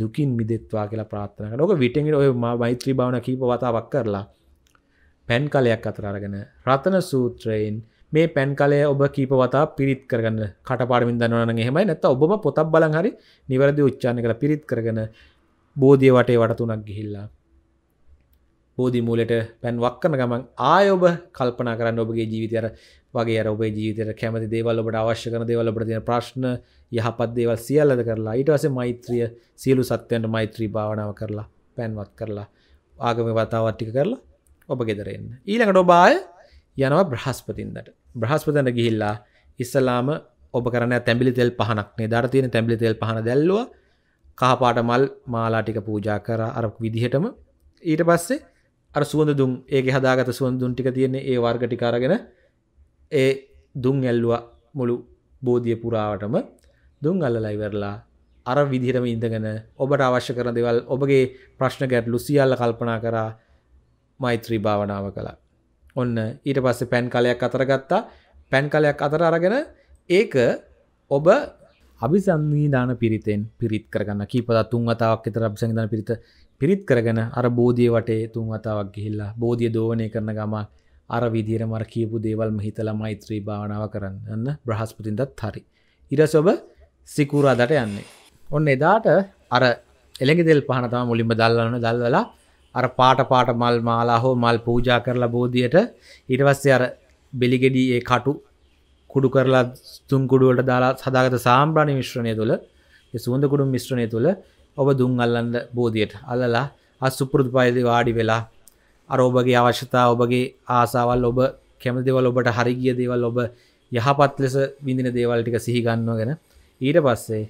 දුකින් මිදෙත්වා කියලා ප්‍රාර්ථනා කරනවා. ඔක විටෙන් ඔය මා මෛත්‍රී භාවනා කීප වතාවක් කරලා පෑන් කලයක් අතර අරගෙන රතන සූත්‍රයෙන් මේ පැන් කලය ඔබ කීපවතා පිරිත් කරගන්න කටපාඩමින් දන්නවන හෙමයි නැත ඔබ පොතක් බලන් හරි නිවැරදි උච්චාන කළ පිරිත් කරගෙන බෝධිය වටේ වටතුනක් ගිහිල්ලා බෝධි මූලට පැන් වක්කන ගමන් ආයඔබ කල්පන කරන්න ඔබගේ ජීවිතයර වගේ ඔබ ජීවිතර කැමති දේවල් ඔබට අවශ්‍ය කන දේවල් ඔබට තියෙන ප්‍රශ්න යහපත් දේවල් සියල්ලද කරලා ඊට පස්සේ මෛත්‍රිය සියලු සත්‍යයන්ට මෛත්‍රී භාවනාව කරලා පැන්වත් කරලා ආගම වතාවත් ටික කරලා ඔබ ගෙදර එන්න ඊළඟට ඔබ ආය යනවා බ්‍රහස්පතින්දට බ්‍රහස්පතන ගිහිල්ලා ඉස්සලාම ඔබ කරන තැබිලි තෙල් පහනක්නේ දර තියෙන තැබිලි තෙල් පහන දැල්ලුව කහපාට මල් මාලාටික පූජා කර අර විදිහටම ඊට පස්සේ අර සුවඳ දුම් ඒක හදාගත සුවන් දුන් ටික තියෙන්නේ ඒ වර්ගටිකාරගෙන ඒ දුම් ඇල්ලුව මුළු බෝධිය පුරාවටම දුන් අල්ලලා ඉවරලා අර විදිහටම ඉඳගෙන ඔබට අවශ්‍ය කරන දේවල් ඔබගේ ප්‍රශ්න ගැටලු සියල්ල කල්පනා කරා මෛත්‍රී භාවනාව කළා. ඔන්න ඊට පස්සේ පැන් කලයක් අතර ගත්තා පැන් කලයක් අතර අරගෙන ඒක ඔබ අභිසන්විධාන පිරිතෙන් පිරිත් කරගන්න කීපදා තුන් අතාවක් එතර අභිසංවිධාන පිරිත පිරිත් කරගෙන අර බෝධිය වටේ තුන් අතාවක් ගිහිල්ලා බෝධිය දෝවනය කරන ගමක් අර විදියට මර කියපු දේවල් මහිතලා මෛත්‍රී භාවනාව කරන්න බ්‍රහස්පතින්දත් හරි ඉරස ඔබ සිකුරාදට යන්නේ ඔන්න එදාට අර එළෙගෙදෙල් පහනතම මුලින්ම දල්ලන දල්වලා අර පාට පාට මල් මාලා හෝ මල් පූජා කරලා බෝධියට ඊට පස්සේ අර බෙලිගෙඩි ඒ කටු කුඩු කරලා තුන් කුඩුවලට දාලා සදාගත සාම්බ්‍රාණි මිශ්‍රණය තුළ ඒ සුවඳ කුඩු මිශ්‍රණය තුළ ඔබ දුම් අල්ලන්න බෝධියට අල්ලලා අ සුපුරුදු පරිදි වාඩි වෙලා අර ඔබගේ අවශ්‍යතා ඔබගේ ආසාවල් ඔබ කැමති දේවල් ඔබට හරි ගිය දේවල් ඔබ යහපත් ලෙස විඳින දේවල් ටික සිහි ගන්නවගෙන ඊට පස්සේ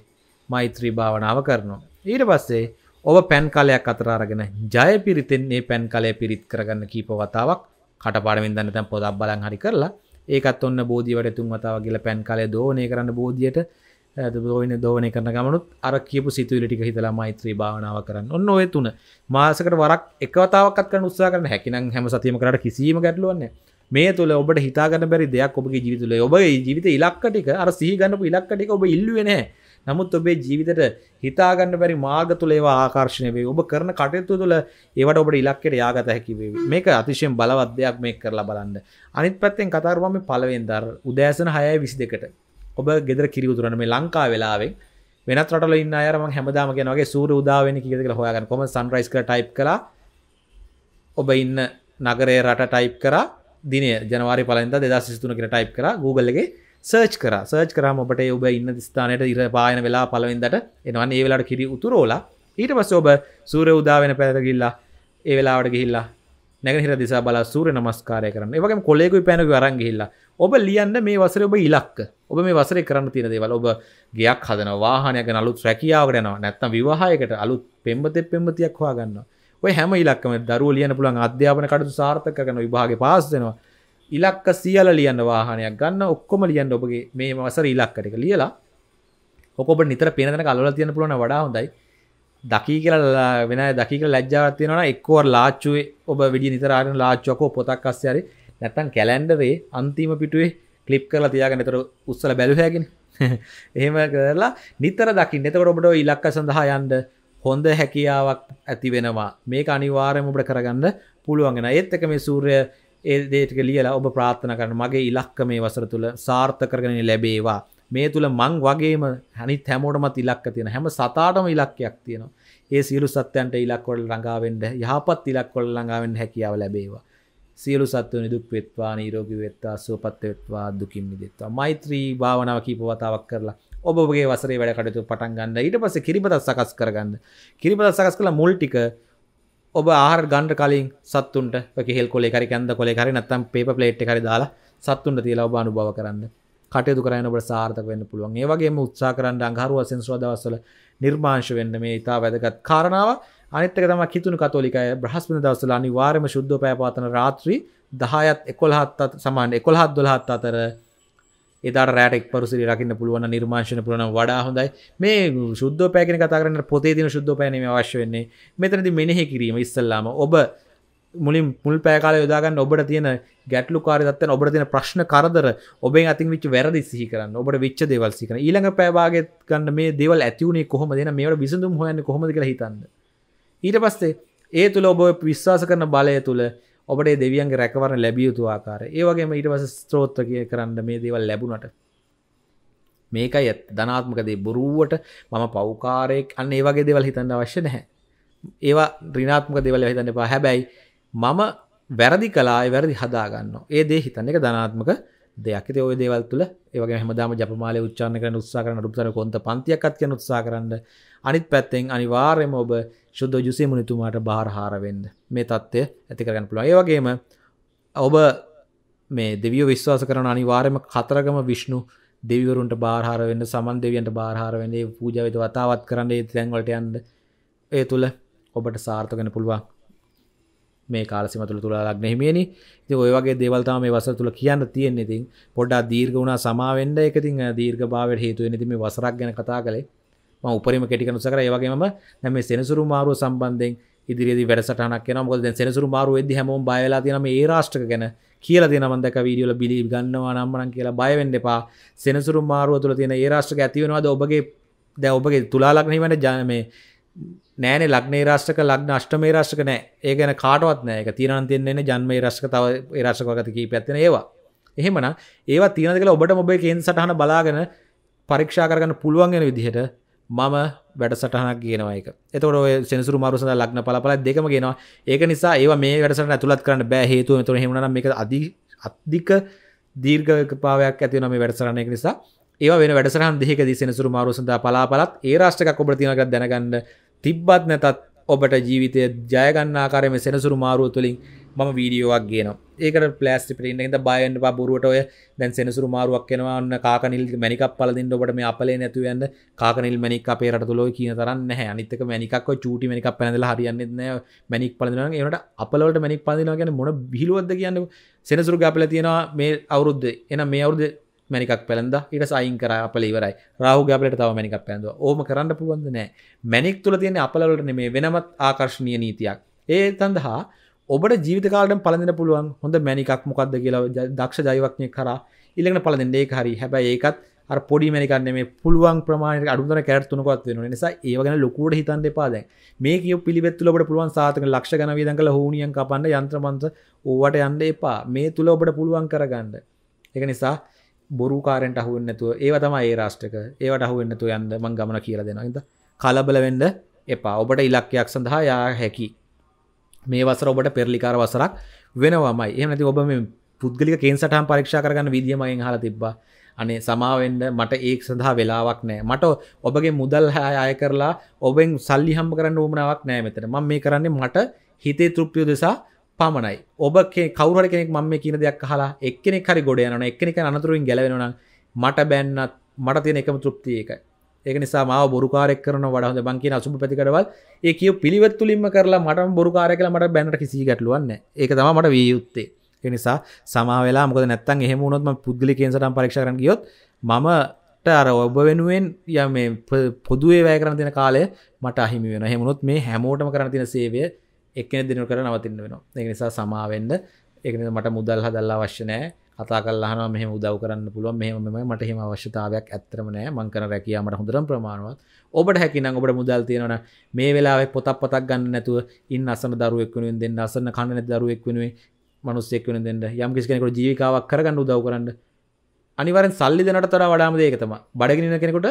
මෛත්‍රී භාවනාව කරනවා ඊට පස්සේ ඔබ පැන් කාලයක් අතරාරගෙන ජය පිරිතෙන් ඒ පැන් කලය පිරිත් කරගන්න කීප වතාවක් කටපාඩමින් දන්න තැන් පොදක් බලන් හරි කරලා ඒකත් ඔන්න බෝධීවට තුන් වතාව කියල පැන් කාලය දෝනය කරන්න බෝධියට දෝන දෝනය කරන ගමනුත් අර කියපු සිතුවිලිටික හිතලා මෛත්‍රී භාවනාව කරන්න ඔන්න ඔය තුන මාසකට වරක් එකවතාවකත් කන උත්සා කරන හැකිනම් හැම සතියම කරට කිසිීම ගැටලුවන්න මේ තුළ ඔබට හිතාගන්න බැරි දෙයක් ඔබගේ ජීවිතුල ඔබ ජීවිත ඉලක්කටික අර සීගන්නපු ඉලක්කටික ඔබ ඉල්ලුවනෑ නමුත් ඔබේ ජීවිතට හිතාගන්න බැරි මාර්ග තුළ ඒවා ආකර්ෂණය වේ ඔබ කරන කටයුතු තුළ ඒවට ඔබට ඉලක්කයට යාගත හැකි වේ මේක අතිශයෙන් බලවත් දෙයක් මේ කරලා බලන්න අනිත් පැත්තෙන් කතාරුවම පළවෙන් දර උදෑසන හයයි විසි දෙකට ඔබ ගෙදර කිරිවුතුරන මේ ලංකා වෙලාවෙන් වෙන රටල ඉන්න අයරම හැමදාම කියනගේ සූර උදාවෙන කියෙදක හොයාගන්න කොම සන්රයිස් කර ටයිප් කලා ඔබ ඉන්න නගරේ රට ටයිප් කර දින ජනවාරි පලන්ද දෙදා සිතුන කියෙන ටයිප් කර ගූගලගේ සර්ච් කර සර්ච් කරම ඔබට ඔබ ඉන්න ස්ථානයට ඉර පායන වෙලා පලවෙන්දට එනවන් ඒ වෙලාට කිරි උතුරෝලා ඊට පස්ස ඔබ සූර උදාවෙන පැරගිල්ලා ඒ වෙලාවට ගිහිල්ලා නැගහිර දිසා බලා සූර නමස්කාරය කරන්න ඒවගේ කොලෙකු පැන වරන්ගහිල්ලා ඔබ ලියන්න මේ වසර ඔබ ඉලක්ක ඔබ මේ වසර කරන්න තින දේවල් ඔබ ගයක් හදන වාහනයක අලුත් රැකියාවට යනවා නැත්තම් විවාහයකට අලුත් පෙම්බතෙත් පෙම්බතියක් හොයාගන්න ඔය හැම ඉලක්කම දරුවෝ ලියන්න පුළුවන් අධ්‍යාපන කටයුතු සාර්ථක කරන විභාගේ පාස් වෙනවා ඉලක්ක සියල ලියන්න වාහනයක් ගන්න ඔක්කොම ලියන්න ඔබගේ මේ මසර ඉලක්කටක ලියලා ඔකොබ නිතර පෙනන කල්ල තියන පුලන වඩා හොඳයි දකි කියලා වෙන දකික ලැජ්ජාවත්තියෙනවා එක්කෝර් ලාච්චුවේ ඔබ විඩි නිතරාරෙන ලාච්චකෝ පොතක් අස්යරි නැත්තන් කැලැන්ඩරේ අන්තිම පිටුවේ කලිප් කරලා තියාගෙන තර උත්සල බැලුහැගෙන <laughs> එහෙම කරලා නිතර දකින්න එතකට ඔබට ඉලක්ක සඳහා යන්ඩ හොඳ හැකියාවක් ඇති වෙනවා මේ අනිවාරයම ඔබට කරගන්න පුළුවන්ගෙන ඒත් එක මේ සූරය ඒදේටක ලියලා ඔබ ප්‍රාත්ථන කරන මගේ ඉලක්ක මේ වසර තුළ සාර්ථකරගෙන ලැබේවා මේ තුළ මං වගේම හැනි තැමෝටමත් ඉලක්ක තියෙන හැම සතාටම ඉලක්කයක් තියෙනවා ඒ සියලු සත්‍යන්ට ඉලක්කොල් රඟාවෙන්ට යහපත් ඉලක්කොල් ළඟාවෙන් හැකියාව ලැබේවා සියලු සත්ව නිදුක් වෙත්වා නීරෝගි වෙත්වා සුවපත් වෙත්වා දුකින් මිදෙත්වා මෛත්‍රී භාවනාව කීපවතාවක් කරලා ඔබගේ වසරේ වැඩ කටයුතු පටන් ගන්න ඊට පස්සේ කිරිබතක් සකස් කරගන්න කිරිබතක් සකස් කළ මුල් ටික ඔබ ආහාර ගන්න කලින් සත්තුන්ට කෙහෙල් කොලේ හරි කැන්ද කොලේ හරි නැත්නම් පේපර් ප්ලේට් එක හරි දාලා සත්තුන්ට තියලා ඔබ අනුභව කරන්න. කටයුතු කරන්න ඔබට සාර්ථක වෙන්න පුළුවන්. ඒ වගේම උත්සාහ කරන්න අඟහරු වශයෙන් සුව දවස්වල නිර්මාංශ වෙන්න මේ ඊට වැදගත් කාරණාව. අනිත් එක තමයි කිතුණු කතෝලිකය බ්‍රහස්පති දවස්වල අනිවාර්යයෙන්ම සුද්ධ පෑපවතන රාත්‍රී 10ත් 11ත් සමාන 11ත් 12ත් අතර එදා රෑට එක් පරුසිරි රකින්න පුළුවන් නිර්මාශන පුලන වඩා හොඳයි මේ ශුද්ධ පැකෙන කතාරන පොතේ තින ශුද්ධ පැනීම අවශ්‍යවෙන්නේ මෙතනති මෙනෙහි කිරීම ඉස්සල්ලාම ඔබ මුලින් මුල් පෑකාල යොදාගන්න ඔබට තියෙන ගැටලු කාරතත්ත ඔබට තින ප්‍රශ්න කරදර ඔබේ අතින් විච් වැරදි සිහි කරන්න ඔබට විච්ච දෙවල්සිකන ඊළඟ පෑවාගේ ගන්න මේ දෙවල් ඇතිවුණේ කොහොම දෙන මේට විසඳම් හොයන්න කොමද හිතන්න ඊට පස්සේ ඒ තුළ ඔබ විශ්වාස කරන බලය තුළ ඔබට දෙවියන්ගේ රැකවර ලැබියයුතු ආකාර ඒවගේම ඉටවස ස්ත්‍රෝත්්‍ර කිය කරන්න මේ දේවල් ලැබුණට මේකයි ඇත් ධනාත්මකදේ බොරුවට මම පෞකාරයෙක් අන්න ඒවගේ දෙවල් හිතන්න අවශ්‍ය නැහැ ඒවා රිනාත්මක දෙවල හිතන්න පා හැබැයි මම වැරදි කලා වැරදි හදාගන්න ඒ දේ හිතන එක ධනාත්මක දෙයක්කත ඔය දේවල් තුළ ඒවගේ හමදාම ජපමාල උච්චාන කරන උත්සා කරන රුපතර කොන්ත පන්තියක්ත් කියන උත්සා කරන්න අනිත් පැත්තෙන් අනිවාර්යම ඔබ ශුද්ධ ජුසේ මුනිතුමාට භාරහාරවෙන්ද මේ තත්ත්වය ඇති කරගන්න පුළුව ඒවගේම ඔබ මේ දෙවිය විශ්වාස කරන අනිවාර්යම කතරගම විශ්ණු දෙවිවරුන්ට භාරහාරවෙන්න සමන් දෙවියන්ට භාරහාරවෙන්නේ පූජවිත වතාවත් කරන්න ඒ තැන්වලට යන්ද ඒ තුළ ඔබට සාර්ථකෙන පුළුවන් මේ කාලසිම තුළ තුළ ලක්න හිමියනි ති ඔය වගේ දේවල්තාව මේ වස තුළ කියන්න තියෙන් ඉතින් පොඩ්ඩා දීර්ග වුණා සමාවෙන්ඩ එකතින් දීර්ග භාවට හේතුව නති මේ වසරක් ගැන කතා කළේ ම උපරම කෙටිකනු සකර ඒවගේම නැම සෙනසුරු මාරුව සම්බන්ධෙන් ඉදිරිදි වැඩසටනක් න මොද සෙනසුරු මාරුව ඇදදි හැම බයලා තිනම ඒ රාෂ්ටක ගැන කියල දෙනවදක වීඩියල බිලි ගන්නවා නම්මනන් කියලා බයවෙන්න එපා සෙනසුරු මාරුව තුළ තියෙන ඒ රාෂ්ටක ඇතිවෙනවාද ඔබගේ දැ ඔබගේ තුලාලක්නීමට ජනමේ නෑන ලක්නේ රාෂ්ටක ලක්න අෂ්ටමේ රාෂ්ක නෑ ඒ ගැන කාටවත් නෑක තීරණ තියන්නේ ජන්මේ රශ්ක තව රශ්කගතකී පැත්තින ඒවා එහෙමන ඒවා තියනක ඔබට මොබේ කෙන් සටහන බලාගෙන පරීක්ෂා කරගන්න පුළුවන්ගෙන විදිහට මම වැඩසටහනක් ගෙනවා එක එතකොට සෙනසුරු මරුසඳ ලක්න පලපල දෙකම ගෙනවා ඒක නිසා ඒ මේ වැඩසට ඇතුළත් කරන්න බෑ හේතුව තුර හෙමන එක අධි අධික දීර්ඝ පාවයක් ඇතිවන මේ වැඩසරණය නිසා ඒ වෙන වැඩසරහන් දෙක දි සෙනසුරු මරුසඳ පලාපලත් ඒ රාෂ්ටක කොබට තිනක දැනගන්න තිබ්බත් නැතත් ඔබට ජීවිතය ජයගන්නාකාරයම සෙනසුරු මාරුව තුළින් මම වීඩියෝවක් ගේනවා ඒකට පලස්ටිපට ඉද බයන්න බොරුවට ඔය දැන් සෙනසුරු මාරුවක් කෙනවන්න කාකනිල් මැනික් පලදින්න ඔබට මේ අපලේ නැතුවන්න කාකනිල් මැනික් අපේරට තුලෝ කියන තරන්න හැ අනිතක මැනිකක් චූටි මැනික් පැනදල හරියන්නෙත්න මැනික් පලදින ඒට අපලවට මැනික් පදිනවා ගැන මොන බිලුවද කියන්න සෙනසුරු ගැපල තියෙනවා මේ අවුරුද්ධ එන මේ අවුද මැනිකක් පැළඳ ඉට සයින් කර අපල ඉවරයි රාහු ගැපලට තව මැනිකක් පැඳ ඕම කරන්න පුළුවන්ද නෑ මැනික් තුළ තියෙන අපලවලට මේ වෙනමත් ආකර්ශණය නීතියක් ඒ තඳහා ඔබට ජීවිතකාලට පලඳන පුළුවන් හොඳ මැනිකක් මොකක්ද කියලා දක්ෂ ජයවක්නය කරා ඉල්ලෙන පලඳෙන් ඒ හරි හැබැයි ඒකත් අර පොඩි මැනිකන්න මේ පුළුවන් ප්‍රමාණයට අඩුතර කැරත්තුනකොත් වෙන නිසා ඒවගෙන ලොකුට හිතන් දෙපාද මේ කිය පිළිබෙත්තුලට පුළුවන් සාතක ලක්ෂ ගන විදන් කළ හෝනියන් කපන්න යන්ත්‍රමන්ත ඕවට යන්න එපා මේ තුළ ඔබට පුළුවන් කරගන්න එක නිසා බොරුකාරෙන්ට අහුවන්නතුව ඒ තම ඒ රාෂ්ටක ඒවට අහුවන්නතු යන්ද මං ගමන කියලා දෙෙනද කලබල වෙන්ඩ එපා ඔබට ඉලක්කයක් සඳහා යා හැකි මේ වසර ඔබට පෙරලිකාර වසරක් වෙනවාමයි එහනති ඔබ මේ පුද්ගලි කේන්සටහම් පරක්ෂ කරගන්න විදිියමයෙන් හල තිබ්බා අනේ සමාවෙන්ඩ මට ඒක සඳහා වෙලාවක් නෑ මට ඔබගේ මුදල් හාය කරලා ඔබෙන් සල්ලි හම් කරන්න ඕමනාවක් නෑ මෙතන ම මේ කරන්නේ මට හිතේ තෘප්තිය දෙසා පමණයි ඔබ කවර කෙනෙක් මම කියන දෙයක් හලා එක්කෙනෙක් හරි ගොඩ යන එක්කෙනෙක අනතුරුවෙන් ගැලවෙනන මට බැන්නත් මට තියෙන එකම තෘප්තියකයි ඒක නිසා මාව බොරුකාරෙක් කරන වඩහොඳ මං කියන අසුබ ප්‍රතිකඩවල් ඒ කියු පිළිවෙත් තුලින්ම කරලා මටම බොරුකාරය කියලා මට බැනට කිසි ගැටලුවක් නැහැ. ඒක තමයි මට විය යුත්තේ. ඒ නිසා සමා වෙලා මොකද නැත්තම් එහෙම වුණොත් මම පුද්ගලිකයෙන් සටන් පරීක්ෂා කරන්න ගියොත් මමට අර ඔබ වෙනුවෙන් ය මේ පොදුවේ වැය කරන තියෙන කාලය මට අහිමි වෙනවා. එහෙම වුණොත් මේ හැමෝටම කරන තියෙන සේවය එක්කෙනෙක් දිනු කර නවතින්න වෙනවා. ඒක නිසා සමා වෙන්න. ඒක නිසා මට මුදල් හදලා අවශ්‍ය නැහැ. කතා කල්ලාන මෙහම උදව කරන්න පුළුව මෙහම මට හෙම අවශ්‍යතාවයක් ඇත්තරම නෑ මංකර රැකයාමට හොඳරම් ප්‍රමාණවත් ඔබට හැකින ඔබට මුදල් තියෙනන මේ වෙලාවෙ පොතක් පතක් ගන්න නැතුව ඉන්න අසන දරුවෙක් වෙනුවෙන් දෙන්න අසන්න කණන දරුවෙක් වෙනුවේ මනුස්සෙක් වෙන දෙන්න යම් කිසි කෙනෙකුට ජීවිකාවක් කරගන්න උදව් කරන්න අනිවරෙන් සල්ලි දෙනට තොර වඩාම දෙයක තම බඩගෙන කෙනෙකුට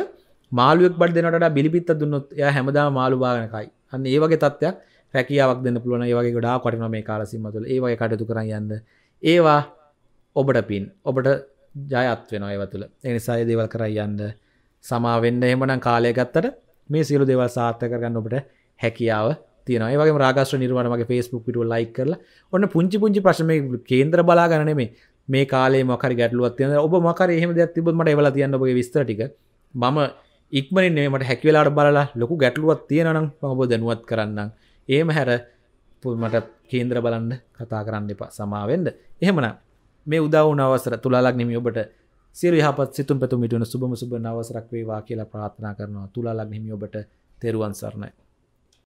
මාළුවෙක් බඩ දෙනට බිලිපිත්ත දුන්නොත් එය හැමදා මාළු භාගනකයි අන්න ඒ වගේ තත්ත්වයක් රැකියාවක් දෙන්න පුළුවන් ඒ වගේ ගොඩා කටන මේ කාලසිම්මතුල ඒ වගේ කටයුතු කරන්න යන්න ඒවා ඔබට පින් ඔබට ජයත් වෙන ඒව තුළ එනිසාය දේවල් කරයි යන්න සමාවෙන්න එහමනම් කාලය ගත්තට මේ සියලු දෙවල් සාර්ථක කරගන්න ඔබට හැකියාව තියනයි වගේ රාගශ්‍ර නිර්වාණමගේ ෆස්බුක් පිටුව ලයි කරල ඔන්න පුංචි පුංචි ප්‍රශ්ම කේන්ද්‍ර බලා ගන මේ මේ කාලේ මොකර ගැටලුවත් තියන ඔබ මකර එහෙම දෙයක් තිබමට එවල තියන්න ඔබගේ විස්තරටික මම ඉක්මනින් නෙමට හැකිවලාට බලලා ලොකු ගැටලුවත් තියෙනනම් ඔබ දැනුවත් කරන්න ඒම හැර මට කේන්ද්‍ර බලන්න කතා කරන්න එපා සමාවෙන්ද එහෙමනම් මේ උදවුන අවසර තුලාලක් නිමි ඔබට සිර යහපත් සිතුම් පැතුමිටුන සුබම සුබ නවසරක් වේවා කියලා ප්‍රාර්ථනා කරනවා තුලාලක් නිමි ඔබට තෙරුවන් සරණයි